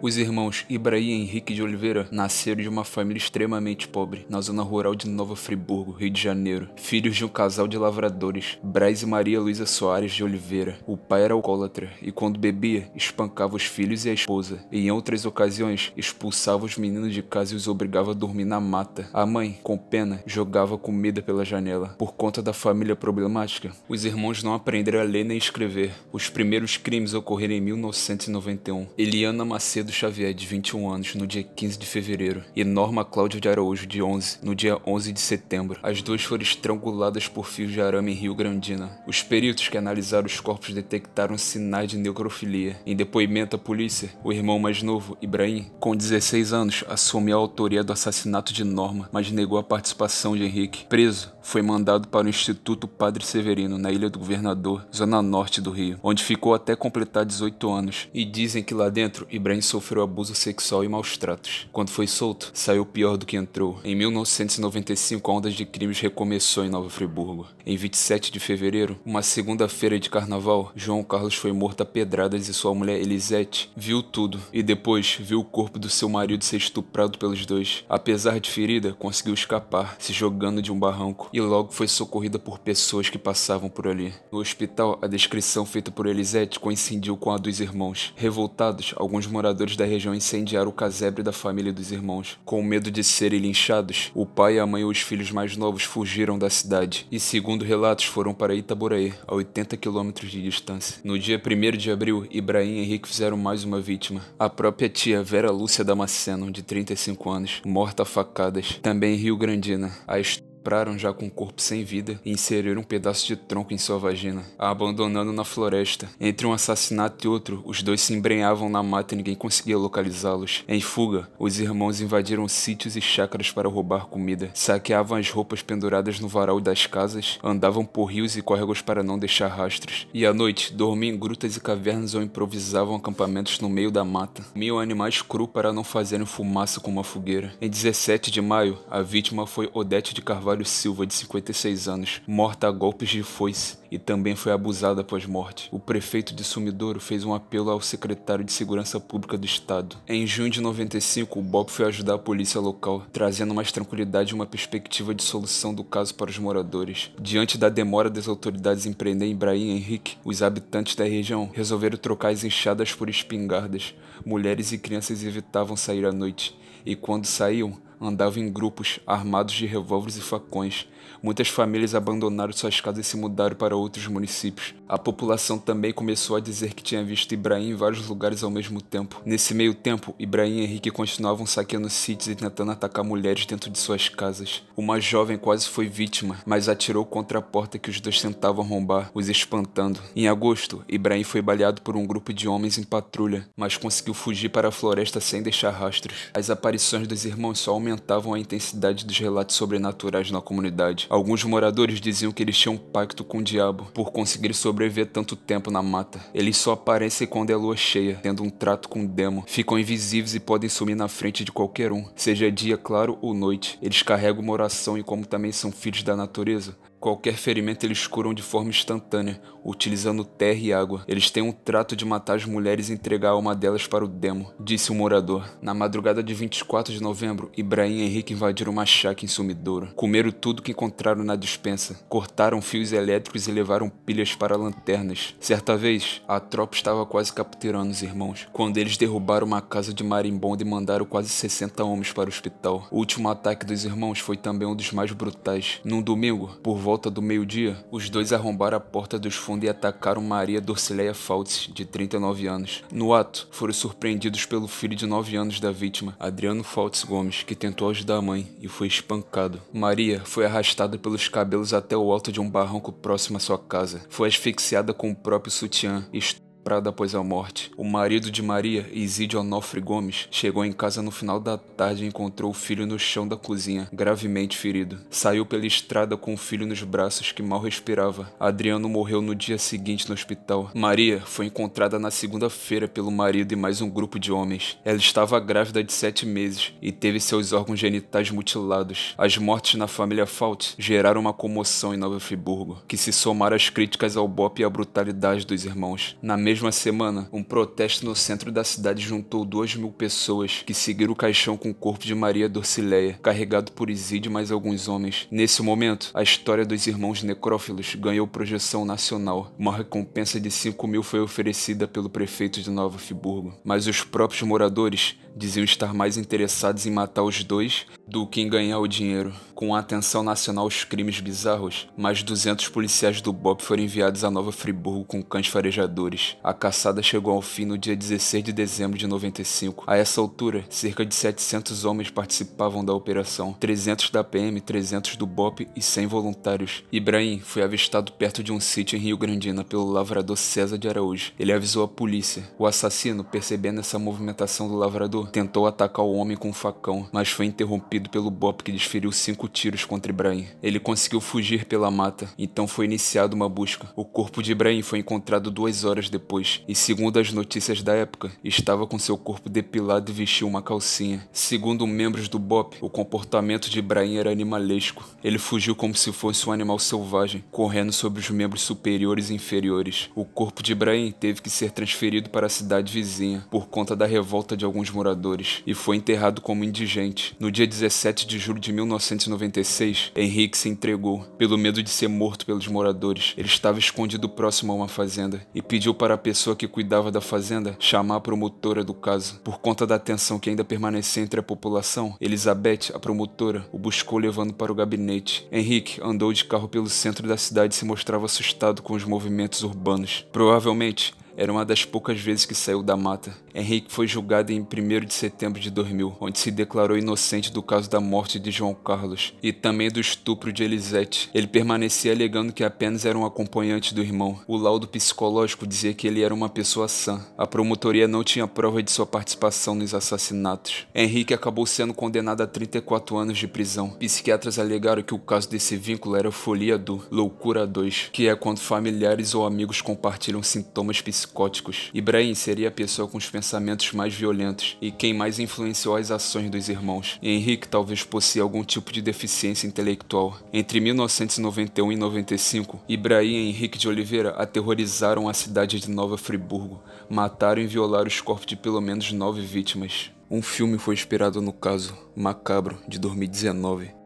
A: Os irmãos Ibrahim e Henrique de Oliveira nasceram de uma família extremamente pobre, na zona rural de Nova Friburgo, Rio de Janeiro, filhos de um casal de lavradores, Braz e Maria Luísa Soares de Oliveira. O pai era alcoólatra e, quando bebia, espancava os filhos e a esposa, e em outras ocasiões expulsava os meninos de casa e os obrigava a dormir na mata. A mãe, com pena, jogava comida pela janela. Por conta da família problemática, os irmãos não aprenderam a ler nem escrever. Os primeiros crimes ocorreram em 1991. Eliana Macedo Aparecido Xavier, de 21 anos, no dia 15 de fevereiro, e Norma Cláudia de Araújo, de 11, no dia 11 de setembro. As duas foram estranguladas por fios de arame em Rio Grandina. Os peritos que analisaram os corpos detectaram sinais de necrofilia. Em depoimento à polícia, o irmão mais novo, Ibrahim, com 16 anos, assumiu a autoria do assassinato de Norma, mas negou a participação de Henrique. Preso, foi mandado para o Instituto Padre Severino, na Ilha do Governador, zona norte do Rio, onde ficou até completar 18 anos. E dizem que lá dentro, Ibrahim sofreu abuso sexual e maus tratos. Quando foi solto, saiu pior do que entrou. Em 1995, a onda de crimes recomeçou em Nova Friburgo. Em 27 de fevereiro, uma segunda-feira de carnaval, João Carlos foi morto a pedradas e sua mulher Elisete viu tudo e depois viu o corpo do seu marido ser estuprado pelos dois. Apesar de ferida, conseguiu escapar, se jogando de um barranco e logo foi socorrida por pessoas que passavam por ali. No hospital, a descrição feita por Elisete coincidiu com a dos irmãos. Revoltados, alguns moradores da região incendiaram o casebre da família dos irmãos. Com medo de serem linchados, o pai, a mãe e os filhos mais novos fugiram da cidade e, segundo relatos, foram para Itaboraí, a 80 quilômetros de distância. No dia 1 de abril, Ibrahim e Henrique fizeram mais uma vítima. A própria tia Vera Lúcia Damasceno, de 35 anos, morta a facadas, também em Rio Grandina. A história estupraram já com o corpo sem vida e inseriram um pedaço de tronco em sua vagina, a abandonando na floresta. Entre um assassinato e outro, os dois se embrenhavam na mata e ninguém conseguia localizá-los. Em fuga, os irmãos invadiram sítios e chácaras para roubar comida, saqueavam as roupas penduradas no varal das casas, andavam por rios e córregos para não deixar rastros, e à noite dormiam em grutas e cavernas ou improvisavam acampamentos no meio da mata. Comiam animais cru para não fazerem fumaça com uma fogueira. Em 17 de maio, a vítima foi Odete de Carvalho Carvalho Silva, de 56 anos, morta a golpes de foice e também foi abusada após morte. O prefeito de Sumidouro fez um apelo ao secretário de Segurança Pública do Estado. Em junho de 95, o Bob foi ajudar a polícia local, trazendo mais tranquilidade e uma perspectiva de solução do caso para os moradores. Diante da demora das autoridades em prender Ibrahim Henrique, os habitantes da região resolveram trocar as enxadas por espingardas. Mulheres e crianças evitavam sair à noite, e quando saíam, andava em grupos armados de revólveres e facões, Muitas famílias abandonaram suas casas e se mudaram para outros municípios. A população também começou a dizer que tinha visto Ibrahim em vários lugares ao mesmo tempo. Nesse meio tempo, Ibrahim e Henrique continuavam saqueando sítios e tentando atacar mulheres dentro de suas casas. Uma jovem quase foi vítima, mas atirou contra a porta que os dois tentavam arrombar, os espantando. Em agosto, Ibrahim foi baleado por um grupo de homens em patrulha, mas conseguiu fugir para a floresta sem deixar rastros. As aparições dos irmãos só aumentavam a intensidade dos relatos sobrenaturais na comunidade. Alguns moradores diziam que eles tinham um pacto com o diabo por conseguir sobreviver tanto tempo na mata. Eles só aparecem quando é lua cheia, tendo um trato com o demo. Ficam invisíveis e podem sumir na frente de qualquer um, seja dia claro ou noite. Eles carregam uma oração e como também são filhos da natureza, Qualquer ferimento eles curam de forma instantânea, utilizando terra e água. Eles têm um trato de matar as mulheres e entregar uma delas para o demo, disse um morador. Na madrugada de 24 de novembro, Ibrahim e Henrique invadiram uma chácara em Sumidouro. Comeram tudo que encontraram na dispensa, cortaram fios elétricos e levaram pilhas para lanternas. Certa vez, a tropa estava quase capturando os irmãos, quando eles derrubaram uma casa de marimbondo e mandaram quase 60 homens para o hospital. O último ataque dos irmãos foi também um dos mais brutais. Num domingo, por volta do meio-dia, os dois arrombaram a porta dos fundos e atacaram Maria Dorcileia Faltz, de 39 anos. No ato, foram surpreendidos pelo filho de 9 anos da vítima, Adriano Faltz Gomes, que tentou ajudar a mãe e foi espancado. Maria foi arrastada pelos cabelos até o alto de um barranco próximo à sua casa. Foi asfixiada com o próprio sutiã. e estuprada após a morte. O marido de Maria, Isidio Onofre Gomes, chegou em casa no final da tarde e encontrou o filho no chão da cozinha, gravemente ferido. Saiu pela estrada com o filho nos braços que mal respirava. Adriano morreu no dia seguinte no hospital. Maria foi encontrada na segunda-feira pelo marido e mais um grupo de homens. Ela estava grávida de sete meses e teve seus órgãos genitais mutilados. As mortes na família Falt geraram uma comoção em Nova Friburgo, que se somara às críticas ao bope e à brutalidade dos irmãos. Na mesma mesma semana, um protesto no centro da cidade juntou 2 mil pessoas que seguiram o caixão com o corpo de Maria Dorcileia, carregado por Isid e mais alguns homens. Nesse momento, a história dos irmãos necrófilos ganhou projeção nacional. Uma recompensa de 5 mil foi oferecida pelo prefeito de Nova Friburgo, mas os próprios moradores diziam estar mais interessados em matar os dois do que em ganhar o dinheiro. Com a atenção nacional aos crimes bizarros, mais 200 policiais do BOP foram enviados a Nova Friburgo com cães farejadores. A caçada chegou ao fim no dia 16 de dezembro de 95. A essa altura, cerca de 700 homens participavam da operação, 300 da PM, 300 do BOP e 100 voluntários. Ibrahim foi avistado perto de um sítio em Rio Grandina pelo lavrador César de Araújo. Ele avisou a polícia. O assassino, percebendo essa movimentação do lavrador, tentou atacar o homem com um facão, mas foi interrompido pelo BOP que desferiu cinco tiros contra Ibrahim. Ele conseguiu fugir pela mata, então foi iniciada uma busca. O corpo de Ibrahim foi encontrado duas horas depois depois e, segundo as notícias da época, estava com seu corpo depilado e vestiu uma calcinha. Segundo membros do BOP, o comportamento de Ibrahim era animalesco. Ele fugiu como se fosse um animal selvagem, correndo sobre os membros superiores e inferiores. O corpo de Ibrahim teve que ser transferido para a cidade vizinha por conta da revolta de alguns moradores e foi enterrado como indigente. No dia 17 de julho de 1996, Henrique se entregou, pelo medo de ser morto pelos moradores. Ele estava escondido próximo a uma fazenda e pediu para a pessoa que cuidava da fazenda chamar a promotora do caso. Por conta da tensão que ainda permanecia entre a população, Elizabeth, a promotora, o buscou levando para o gabinete. Henrique andou de carro pelo centro da cidade e se mostrava assustado com os movimentos urbanos. Provavelmente, era uma das poucas vezes que saiu da mata. Henrique foi julgado em 1 de setembro de 2000, onde se declarou inocente do caso da morte de João Carlos e também do estupro de Elisete. Ele permanecia alegando que apenas era um acompanhante do irmão. O laudo psicológico dizia que ele era uma pessoa sã. A promotoria não tinha prova de sua participação nos assassinatos. Henrique acabou sendo condenado a 34 anos de prisão. Psiquiatras alegaram que o caso desse vínculo era folia do loucura 2, que é quando familiares ou amigos compartilham sintomas psicológicos psicóticos. Ibrahim seria a pessoa com os pensamentos mais violentos e quem mais influenciou as ações dos irmãos. E Henrique talvez possuía algum tipo de deficiência intelectual. Entre 1991 e 95, Ibrahim e Henrique de Oliveira aterrorizaram a cidade de Nova Friburgo, mataram e violaram os corpos de pelo menos nove vítimas. Um filme foi inspirado no caso, Macabro, de 2019,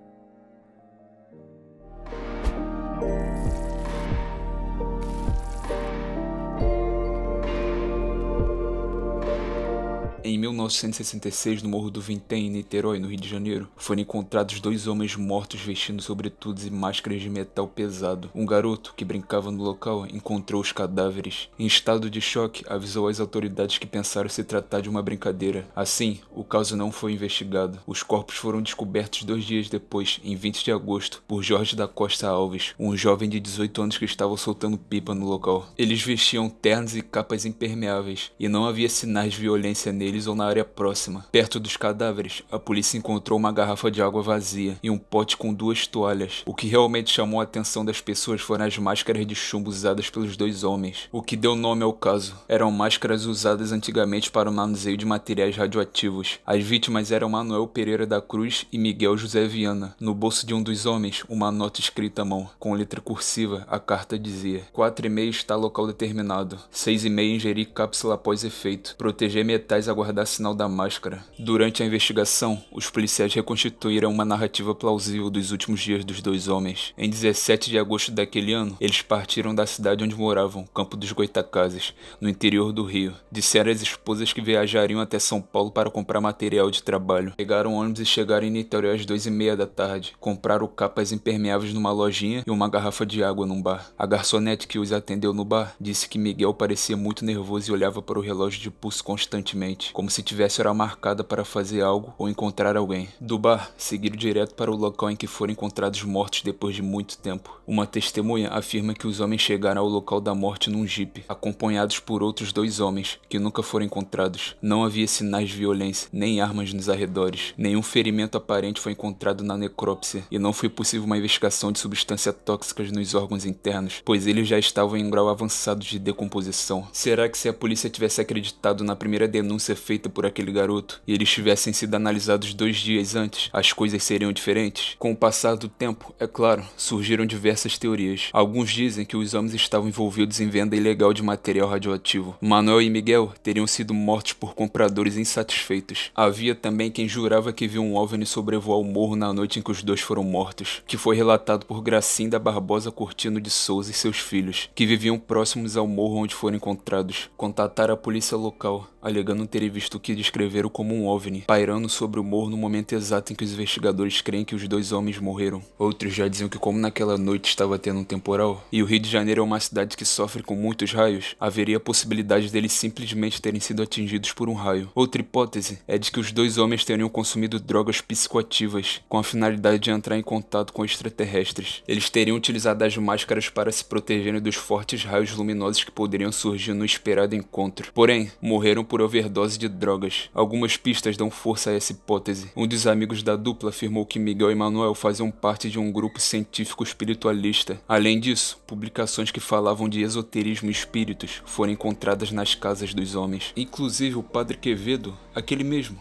A: 1966, no Morro do Vintém, em Niterói, no Rio de Janeiro, foram encontrados dois homens mortos vestindo sobretudos e máscaras de metal pesado. Um garoto, que brincava no local, encontrou os cadáveres. Em estado de choque, avisou as autoridades que pensaram se tratar de uma brincadeira. Assim, o caso não foi investigado. Os corpos foram descobertos dois dias depois, em 20 de agosto, por Jorge da Costa Alves, um jovem de 18 anos que estava soltando pipa no local. Eles vestiam ternos e capas impermeáveis, e não havia sinais de violência neles ou na área próxima. Perto dos cadáveres, a polícia encontrou uma garrafa de água vazia e um pote com duas toalhas. O que realmente chamou a atenção das pessoas foram as máscaras de chumbo usadas pelos dois homens, o que deu nome ao caso. Eram máscaras usadas antigamente para o manuseio de materiais radioativos. As vítimas eram Manuel Pereira da Cruz e Miguel José Viana. No bolso de um dos homens, uma nota escrita à mão. Com letra cursiva, a carta dizia: 4 e meia está local determinado. 6 e meia ingerir cápsula após efeito. Proteger metais aguardar sinal sinal da máscara. Durante a investigação, os policiais reconstituíram uma narrativa plausível dos últimos dias dos dois homens. Em 17 de agosto daquele ano, eles partiram da cidade onde moravam, Campo dos Goitacazes, no interior do Rio. Disseram às esposas que viajariam até São Paulo para comprar material de trabalho. Pegaram ônibus e chegaram em Niterói às duas e meia da tarde. Compraram capas impermeáveis numa lojinha e uma garrafa de água num bar. A garçonete que os atendeu no bar disse que Miguel parecia muito nervoso e olhava para o relógio de pulso constantemente, como se tivesse hora marcada para fazer algo ou encontrar alguém. Do bar, seguiram direto para o local em que foram encontrados mortos depois de muito tempo. Uma testemunha afirma que os homens chegaram ao local da morte num jipe, acompanhados por outros dois homens, que nunca foram encontrados. Não havia sinais de violência, nem armas nos arredores. Nenhum ferimento aparente foi encontrado na necrópsia, e não foi possível uma investigação de substâncias tóxicas nos órgãos internos, pois eles já estavam em grau avançado de decomposição. Será que se a polícia tivesse acreditado na primeira denúncia feita por por aquele garoto e eles tivessem sido analisados dois dias antes, as coisas seriam diferentes? Com o passar do tempo, é claro, surgiram diversas teorias. Alguns dizem que os homens estavam envolvidos em venda ilegal de material radioativo. Manuel e Miguel teriam sido mortos por compradores insatisfeitos. Havia também quem jurava que viu um OVNI sobrevoar o morro na noite em que os dois foram mortos, que foi relatado por Gracinda Barbosa Cortino de Souza e seus filhos, que viviam próximos ao morro onde foram encontrados. Contataram a polícia local, alegando ter visto o que que descreveram como um OVNI, pairando sobre o morro no momento exato em que os investigadores creem que os dois homens morreram. Outros já diziam que como naquela noite estava tendo um temporal, e o Rio de Janeiro é uma cidade que sofre com muitos raios, haveria a possibilidade deles simplesmente terem sido atingidos por um raio. Outra hipótese é de que os dois homens teriam consumido drogas psicoativas, com a finalidade de entrar em contato com extraterrestres. Eles teriam utilizado as máscaras para se protegerem dos fortes raios luminosos que poderiam surgir no esperado encontro. Porém, morreram por overdose de drogas drogas. Algumas pistas dão força a essa hipótese. Um dos amigos da dupla afirmou que Miguel e Manuel faziam parte de um grupo científico espiritualista. Além disso, publicações que falavam de esoterismo e espíritos foram encontradas nas casas dos homens. Inclusive o padre Quevedo, aquele mesmo.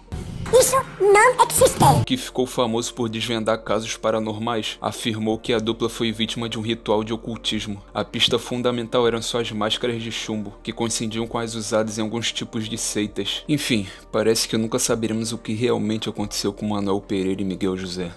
A: Isso não existe. Que ficou famoso por desvendar casos paranormais, afirmou que a dupla foi vítima de um ritual de ocultismo. A pista fundamental eram suas máscaras de chumbo, que coincidiam com as usadas em alguns tipos de seitas. Enfim, parece que nunca saberemos o que realmente aconteceu com Manuel Pereira e Miguel José.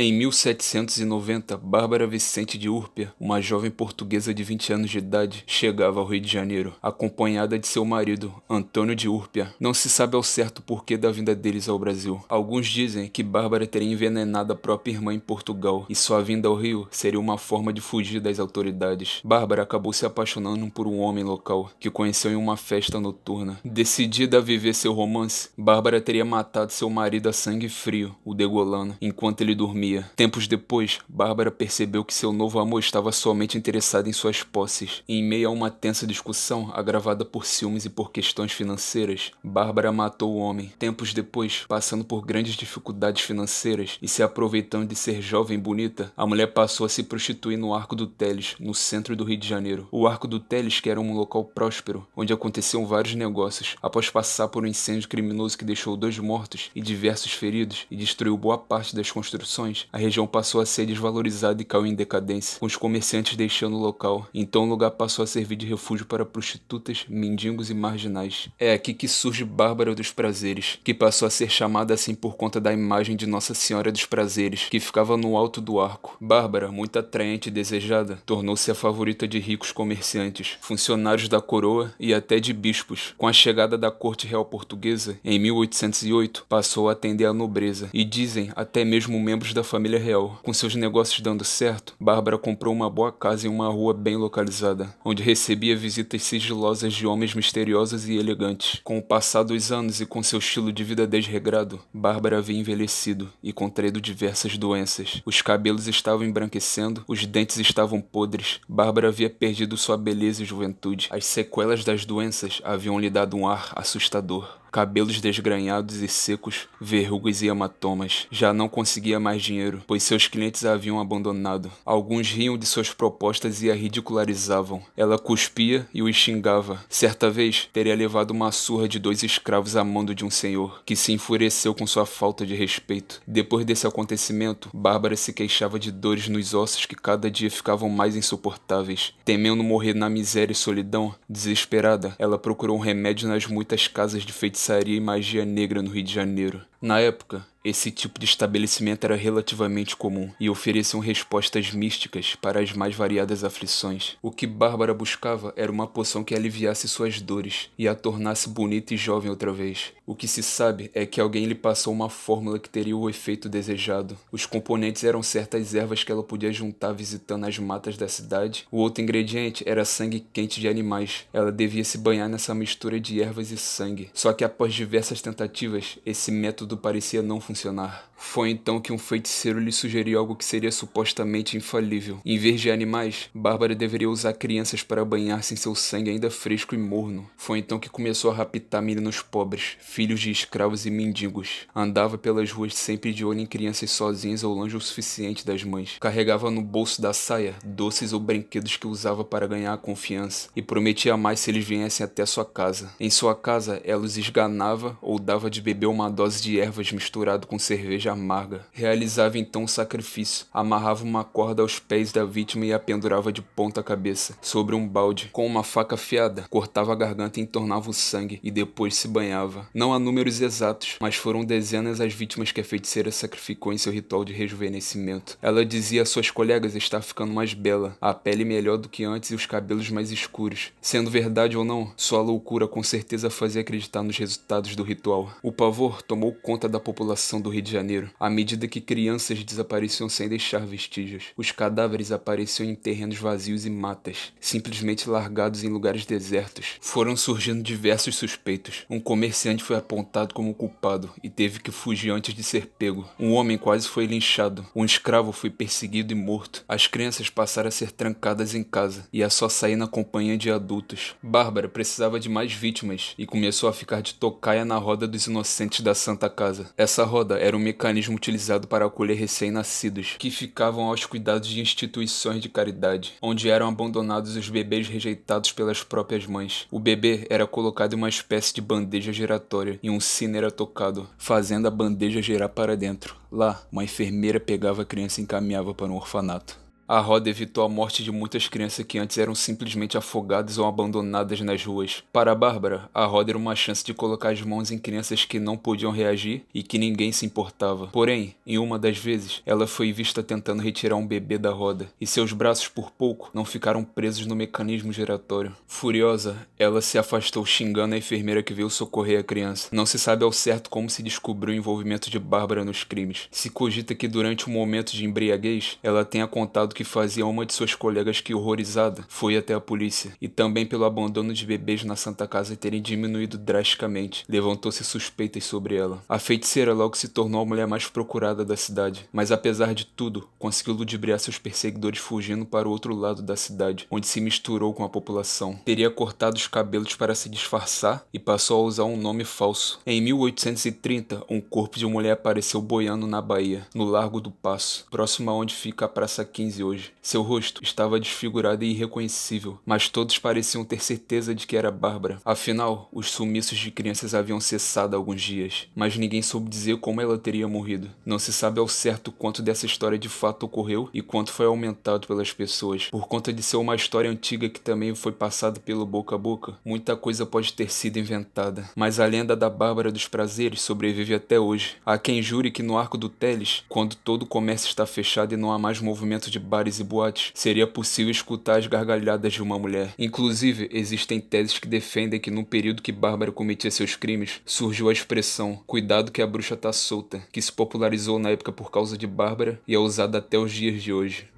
A: Em 1790, Bárbara Vicente de Urpia, uma jovem portuguesa de 20 anos de idade, chegava ao Rio de Janeiro, acompanhada de seu marido, Antônio de Urpia. Não se sabe ao certo o porquê da vinda deles ao Brasil. Alguns dizem que Bárbara teria envenenado a própria irmã em Portugal e sua vinda ao Rio seria uma forma de fugir das autoridades. Bárbara acabou se apaixonando por um homem local, que conheceu em uma festa noturna. Decidida a viver seu romance, Bárbara teria matado seu marido a sangue frio, o degolano, enquanto ele dormia Tempos depois, Bárbara percebeu que seu novo amor estava somente interessado em suas posses. E, em meio a uma tensa discussão, agravada por ciúmes e por questões financeiras, Bárbara matou o homem. Tempos depois, passando por grandes dificuldades financeiras e se aproveitando de ser jovem e bonita, a mulher passou a se prostituir no Arco do Teles, no centro do Rio de Janeiro. O Arco do Teles, que era um local próspero, onde aconteciam vários negócios, após passar por um incêndio criminoso que deixou dois mortos e diversos feridos e destruiu boa parte das construções, a região passou a ser desvalorizada e caiu em decadência, com os comerciantes deixando o local. Então o lugar passou a servir de refúgio para prostitutas, mendigos e marginais. É aqui que surge Bárbara dos Prazeres, que passou a ser chamada assim por conta da imagem de Nossa Senhora dos Prazeres, que ficava no alto do arco. Bárbara, muito atraente e desejada, tornou-se a favorita de ricos comerciantes, funcionários da coroa e até de bispos. Com a chegada da corte real portuguesa, em 1808, passou a atender a nobreza e dizem até mesmo membros da família real. Com seus negócios dando certo, Bárbara comprou uma boa casa em uma rua bem localizada, onde recebia visitas sigilosas de homens misteriosos e elegantes. Com o passar dos anos e com seu estilo de vida desregrado, Bárbara havia envelhecido e contraído diversas doenças. Os cabelos estavam embranquecendo, os dentes estavam podres, Bárbara havia perdido sua beleza e juventude. As sequelas das doenças haviam lhe dado um ar assustador cabelos desgranhados e secos, verrugas e hematomas. Já não conseguia mais dinheiro, pois seus clientes a haviam abandonado. Alguns riam de suas propostas e a ridicularizavam. Ela cuspia e o xingava. Certa vez, teria levado uma surra de dois escravos a mando de um senhor, que se enfureceu com sua falta de respeito. Depois desse acontecimento, Bárbara se queixava de dores nos ossos que cada dia ficavam mais insuportáveis. Temendo morrer na miséria e solidão, desesperada, ela procurou um remédio nas muitas casas de feitiçaria feitiçaria e magia negra no Rio de Janeiro. Na época, esse tipo de estabelecimento era relativamente comum e ofereciam respostas místicas para as mais variadas aflições. O que Bárbara buscava era uma poção que aliviasse suas dores e a tornasse bonita e jovem outra vez. O que se sabe é que alguém lhe passou uma fórmula que teria o efeito desejado. Os componentes eram certas ervas que ela podia juntar visitando as matas da cidade. O outro ingrediente era sangue quente de animais. Ela devia se banhar nessa mistura de ervas e sangue. Só que após diversas tentativas, esse método parecia não funcionar funcionar. Foi então que um feiticeiro lhe sugeriu algo que seria supostamente infalível. Em vez de animais, Bárbara deveria usar crianças para banhar-se em seu sangue ainda fresco e morno. Foi então que começou a raptar meninos pobres, filhos de escravos e mendigos. Andava pelas ruas sempre de olho em crianças sozinhas ou longe o suficiente das mães. Carregava no bolso da saia doces ou brinquedos que usava para ganhar a confiança e prometia mais se eles viessem até sua casa. Em sua casa, ela os esganava ou dava de beber uma dose de ervas misturadas misturado com cerveja amarga. Realizava então um sacrifício. Amarrava uma corda aos pés da vítima e a pendurava de ponta cabeça, sobre um balde, com uma faca afiada. Cortava a garganta e entornava o sangue, e depois se banhava. Não há números exatos, mas foram dezenas as vítimas que a feiticeira sacrificou em seu ritual de rejuvenescimento. Ela dizia a suas colegas estar ficando mais bela, a pele melhor do que antes e os cabelos mais escuros. Sendo verdade ou não, sua loucura com certeza fazia acreditar nos resultados do ritual. O pavor tomou conta da população do Rio de Janeiro, à medida que crianças desapareciam sem deixar vestígios. Os cadáveres apareciam em terrenos vazios e matas, simplesmente largados em lugares desertos. Foram surgindo diversos suspeitos. Um comerciante foi apontado como culpado e teve que fugir antes de ser pego. Um homem quase foi linchado. Um escravo foi perseguido e morto. As crianças passaram a ser trancadas em casa e a só sair na companhia de adultos. Bárbara precisava de mais vítimas e começou a ficar de tocaia na roda dos inocentes da Santa Casa. Essa roda roda era um mecanismo utilizado para acolher recém-nascidos, que ficavam aos cuidados de instituições de caridade, onde eram abandonados os bebês rejeitados pelas próprias mães. O bebê era colocado em uma espécie de bandeja giratória e um sino era tocado, fazendo a bandeja girar para dentro. Lá, uma enfermeira pegava a criança e encaminhava para um orfanato. A roda evitou a morte de muitas crianças que antes eram simplesmente afogadas ou abandonadas nas ruas. Para a Bárbara, a roda era uma chance de colocar as mãos em crianças que não podiam reagir e que ninguém se importava. Porém, em uma das vezes, ela foi vista tentando retirar um bebê da roda, e seus braços por pouco não ficaram presos no mecanismo giratório. Furiosa, ela se afastou xingando a enfermeira que veio socorrer a criança. Não se sabe ao certo como se descobriu o envolvimento de Bárbara nos crimes. Se cogita que durante um momento de embriaguez, ela tenha contado que fazia uma de suas colegas que, horrorizada, foi até a polícia, e também pelo abandono de bebês na Santa Casa terem diminuído drasticamente, levantou-se suspeitas sobre ela. A feiticeira logo se tornou a mulher mais procurada da cidade, mas apesar de tudo, conseguiu ludibriar seus perseguidores fugindo para o outro lado da cidade, onde se misturou com a população. Teria cortado os cabelos para se disfarçar e passou a usar um nome falso. Em 1830, um corpo de mulher apareceu boiando na Bahia, no Largo do Passo, próximo a onde fica a Praça 15 hoje. Seu rosto estava desfigurado e irreconhecível, mas todos pareciam ter certeza de que era Bárbara. Afinal, os sumiços de crianças haviam cessado há alguns dias, mas ninguém soube dizer como ela teria morrido. Não se sabe ao certo quanto dessa história de fato ocorreu e quanto foi aumentado pelas pessoas. Por conta de ser uma história antiga que também foi passada pelo boca a boca, muita coisa pode ter sido inventada. Mas a lenda da Bárbara dos Prazeres sobrevive até hoje. Há quem jure que no arco do Teles, quando todo o comércio está fechado e não há mais movimento de bar bares e boates, seria possível escutar as gargalhadas de uma mulher. Inclusive, existem teses que defendem que no período que Bárbara cometia seus crimes, surgiu a expressão cuidado que a bruxa tá solta, que se popularizou na época por causa de Bárbara e é usada até os dias de hoje.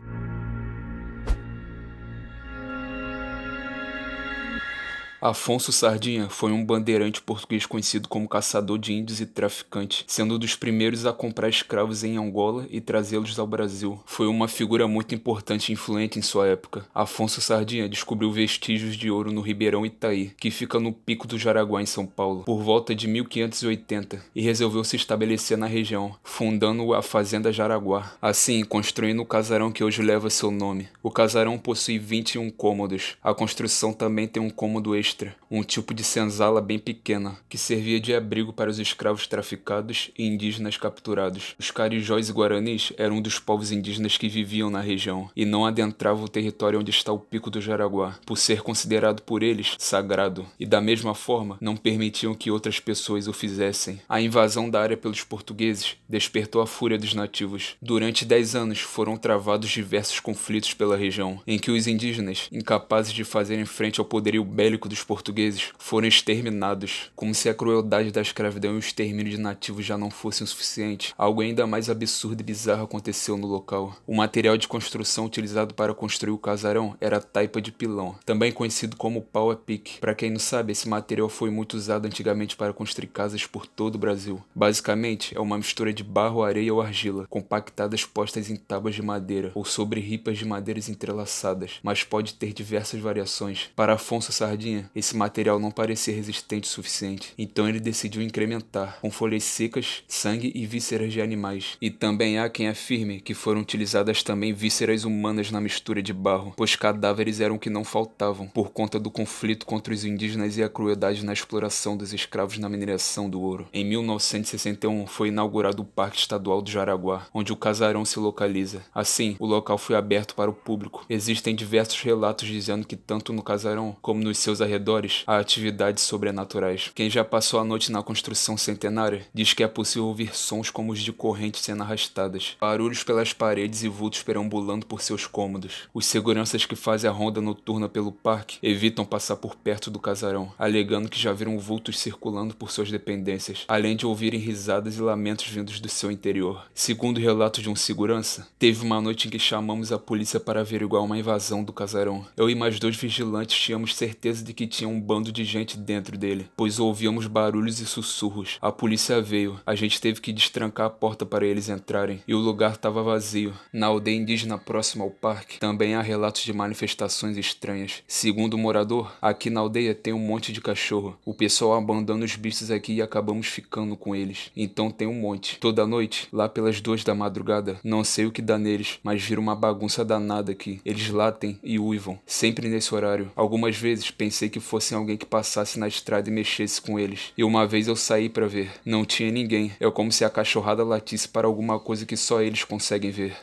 A: Afonso Sardinha foi um bandeirante português conhecido como caçador de índios e traficante, sendo um dos primeiros a comprar escravos em Angola e trazê-los ao Brasil. Foi uma figura muito importante e influente em sua época. Afonso Sardinha descobriu vestígios de ouro no Ribeirão Itaí, que fica no Pico do Jaraguá, em São Paulo, por volta de 1580, e resolveu se estabelecer na região, fundando a Fazenda Jaraguá, assim construindo o casarão que hoje leva seu nome. O casarão possui 21 cômodos. A construção também tem um cômodo extra um tipo de senzala bem pequena, que servia de abrigo para os escravos traficados e indígenas capturados. Os carijóis e guaranis eram um dos povos indígenas que viviam na região e não adentravam o território onde está o Pico do Jaraguá, por ser considerado por eles sagrado, e da mesma forma não permitiam que outras pessoas o fizessem. A invasão da área pelos portugueses despertou a fúria dos nativos. Durante dez anos foram travados diversos conflitos pela região, em que os indígenas, incapazes de fazerem frente ao poderio bélico dos portugueses foram exterminados, como se a crueldade da escravidão e o extermínio de nativos já não fossem o suficiente. Algo ainda mais absurdo e bizarro aconteceu no local. O material de construção utilizado para construir o casarão era a taipa de pilão, também conhecido como pau a pique. Para quem não sabe, esse material foi muito usado antigamente para construir casas por todo o Brasil. Basicamente, é uma mistura de barro, areia ou argila, compactadas postas em tábuas de madeira ou sobre ripas de madeiras entrelaçadas, mas pode ter diversas variações. Para Afonso Sardinha, esse material não parecia resistente o suficiente, então ele decidiu incrementar com folhas secas, sangue e vísceras de animais. E também há quem afirme que foram utilizadas também vísceras humanas na mistura de barro, pois cadáveres eram o que não faltavam, por conta do conflito contra os indígenas e a crueldade na exploração dos escravos na mineração do ouro. Em 1961 foi inaugurado o Parque Estadual do Jaraguá, onde o casarão se localiza. Assim, o local foi aberto para o público. Existem diversos relatos dizendo que tanto no casarão como nos seus arredores arredores a atividades sobrenaturais. Quem já passou a noite na construção centenária diz que é possível ouvir sons como os de correntes sendo arrastadas, barulhos pelas paredes e vultos perambulando por seus cômodos. Os seguranças que fazem a ronda noturna pelo parque evitam passar por perto do casarão, alegando que já viram vultos circulando por suas dependências, além de ouvirem risadas e lamentos vindos do seu interior. Segundo o relato de um segurança, teve uma noite em que chamamos a polícia para averiguar uma invasão do casarão. Eu e mais dois vigilantes tínhamos certeza de que tinha um bando de gente dentro dele, pois ouvíamos barulhos e sussurros. A polícia veio, a gente teve que destrancar a porta para eles entrarem, e o lugar estava vazio. Na aldeia indígena próxima ao parque, também há relatos de manifestações estranhas. Segundo o morador, aqui na aldeia tem um monte de cachorro. O pessoal abandona os bichos aqui e acabamos ficando com eles. Então tem um monte. Toda noite, lá pelas duas da madrugada, não sei o que dá neles, mas vira uma bagunça danada aqui. Eles latem e uivam, sempre nesse horário. Algumas vezes pensei que que fossem alguém que passasse na estrada e mexesse com eles. E uma vez eu saí para ver. Não tinha ninguém. É como se a cachorrada latisse para alguma coisa que só eles conseguem ver.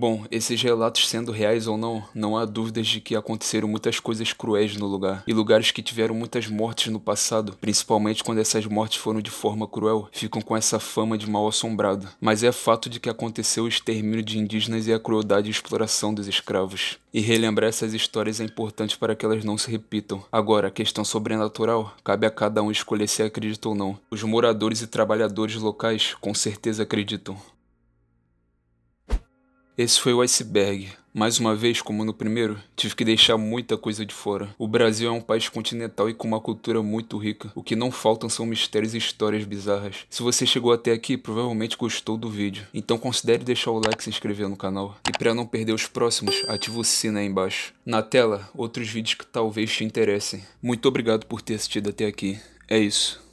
A: Bom, esses relatos sendo reais ou não, não há dúvidas de que aconteceram muitas coisas cruéis no lugar, e lugares que tiveram muitas mortes no passado, principalmente quando essas mortes foram de forma cruel, ficam com essa fama de mal assombrado. Mas é fato de que aconteceu o extermínio de indígenas e a crueldade e exploração dos escravos. E relembrar essas histórias é importante para que elas não se repitam. Agora, a questão sobrenatural, cabe a cada um escolher se acredita ou não. Os moradores e trabalhadores locais com certeza acreditam. Esse foi o iceberg. Mais uma vez, como no primeiro, tive que deixar muita coisa de fora. O Brasil é um país continental e com uma cultura muito rica. O que não faltam são mistérios e histórias bizarras. Se você chegou até aqui, provavelmente gostou do vídeo. Então considere deixar o like e se inscrever no canal. E para não perder os próximos, ativa o sino aí embaixo. Na tela, outros vídeos que talvez te interessem. Muito obrigado por ter assistido até aqui. É isso.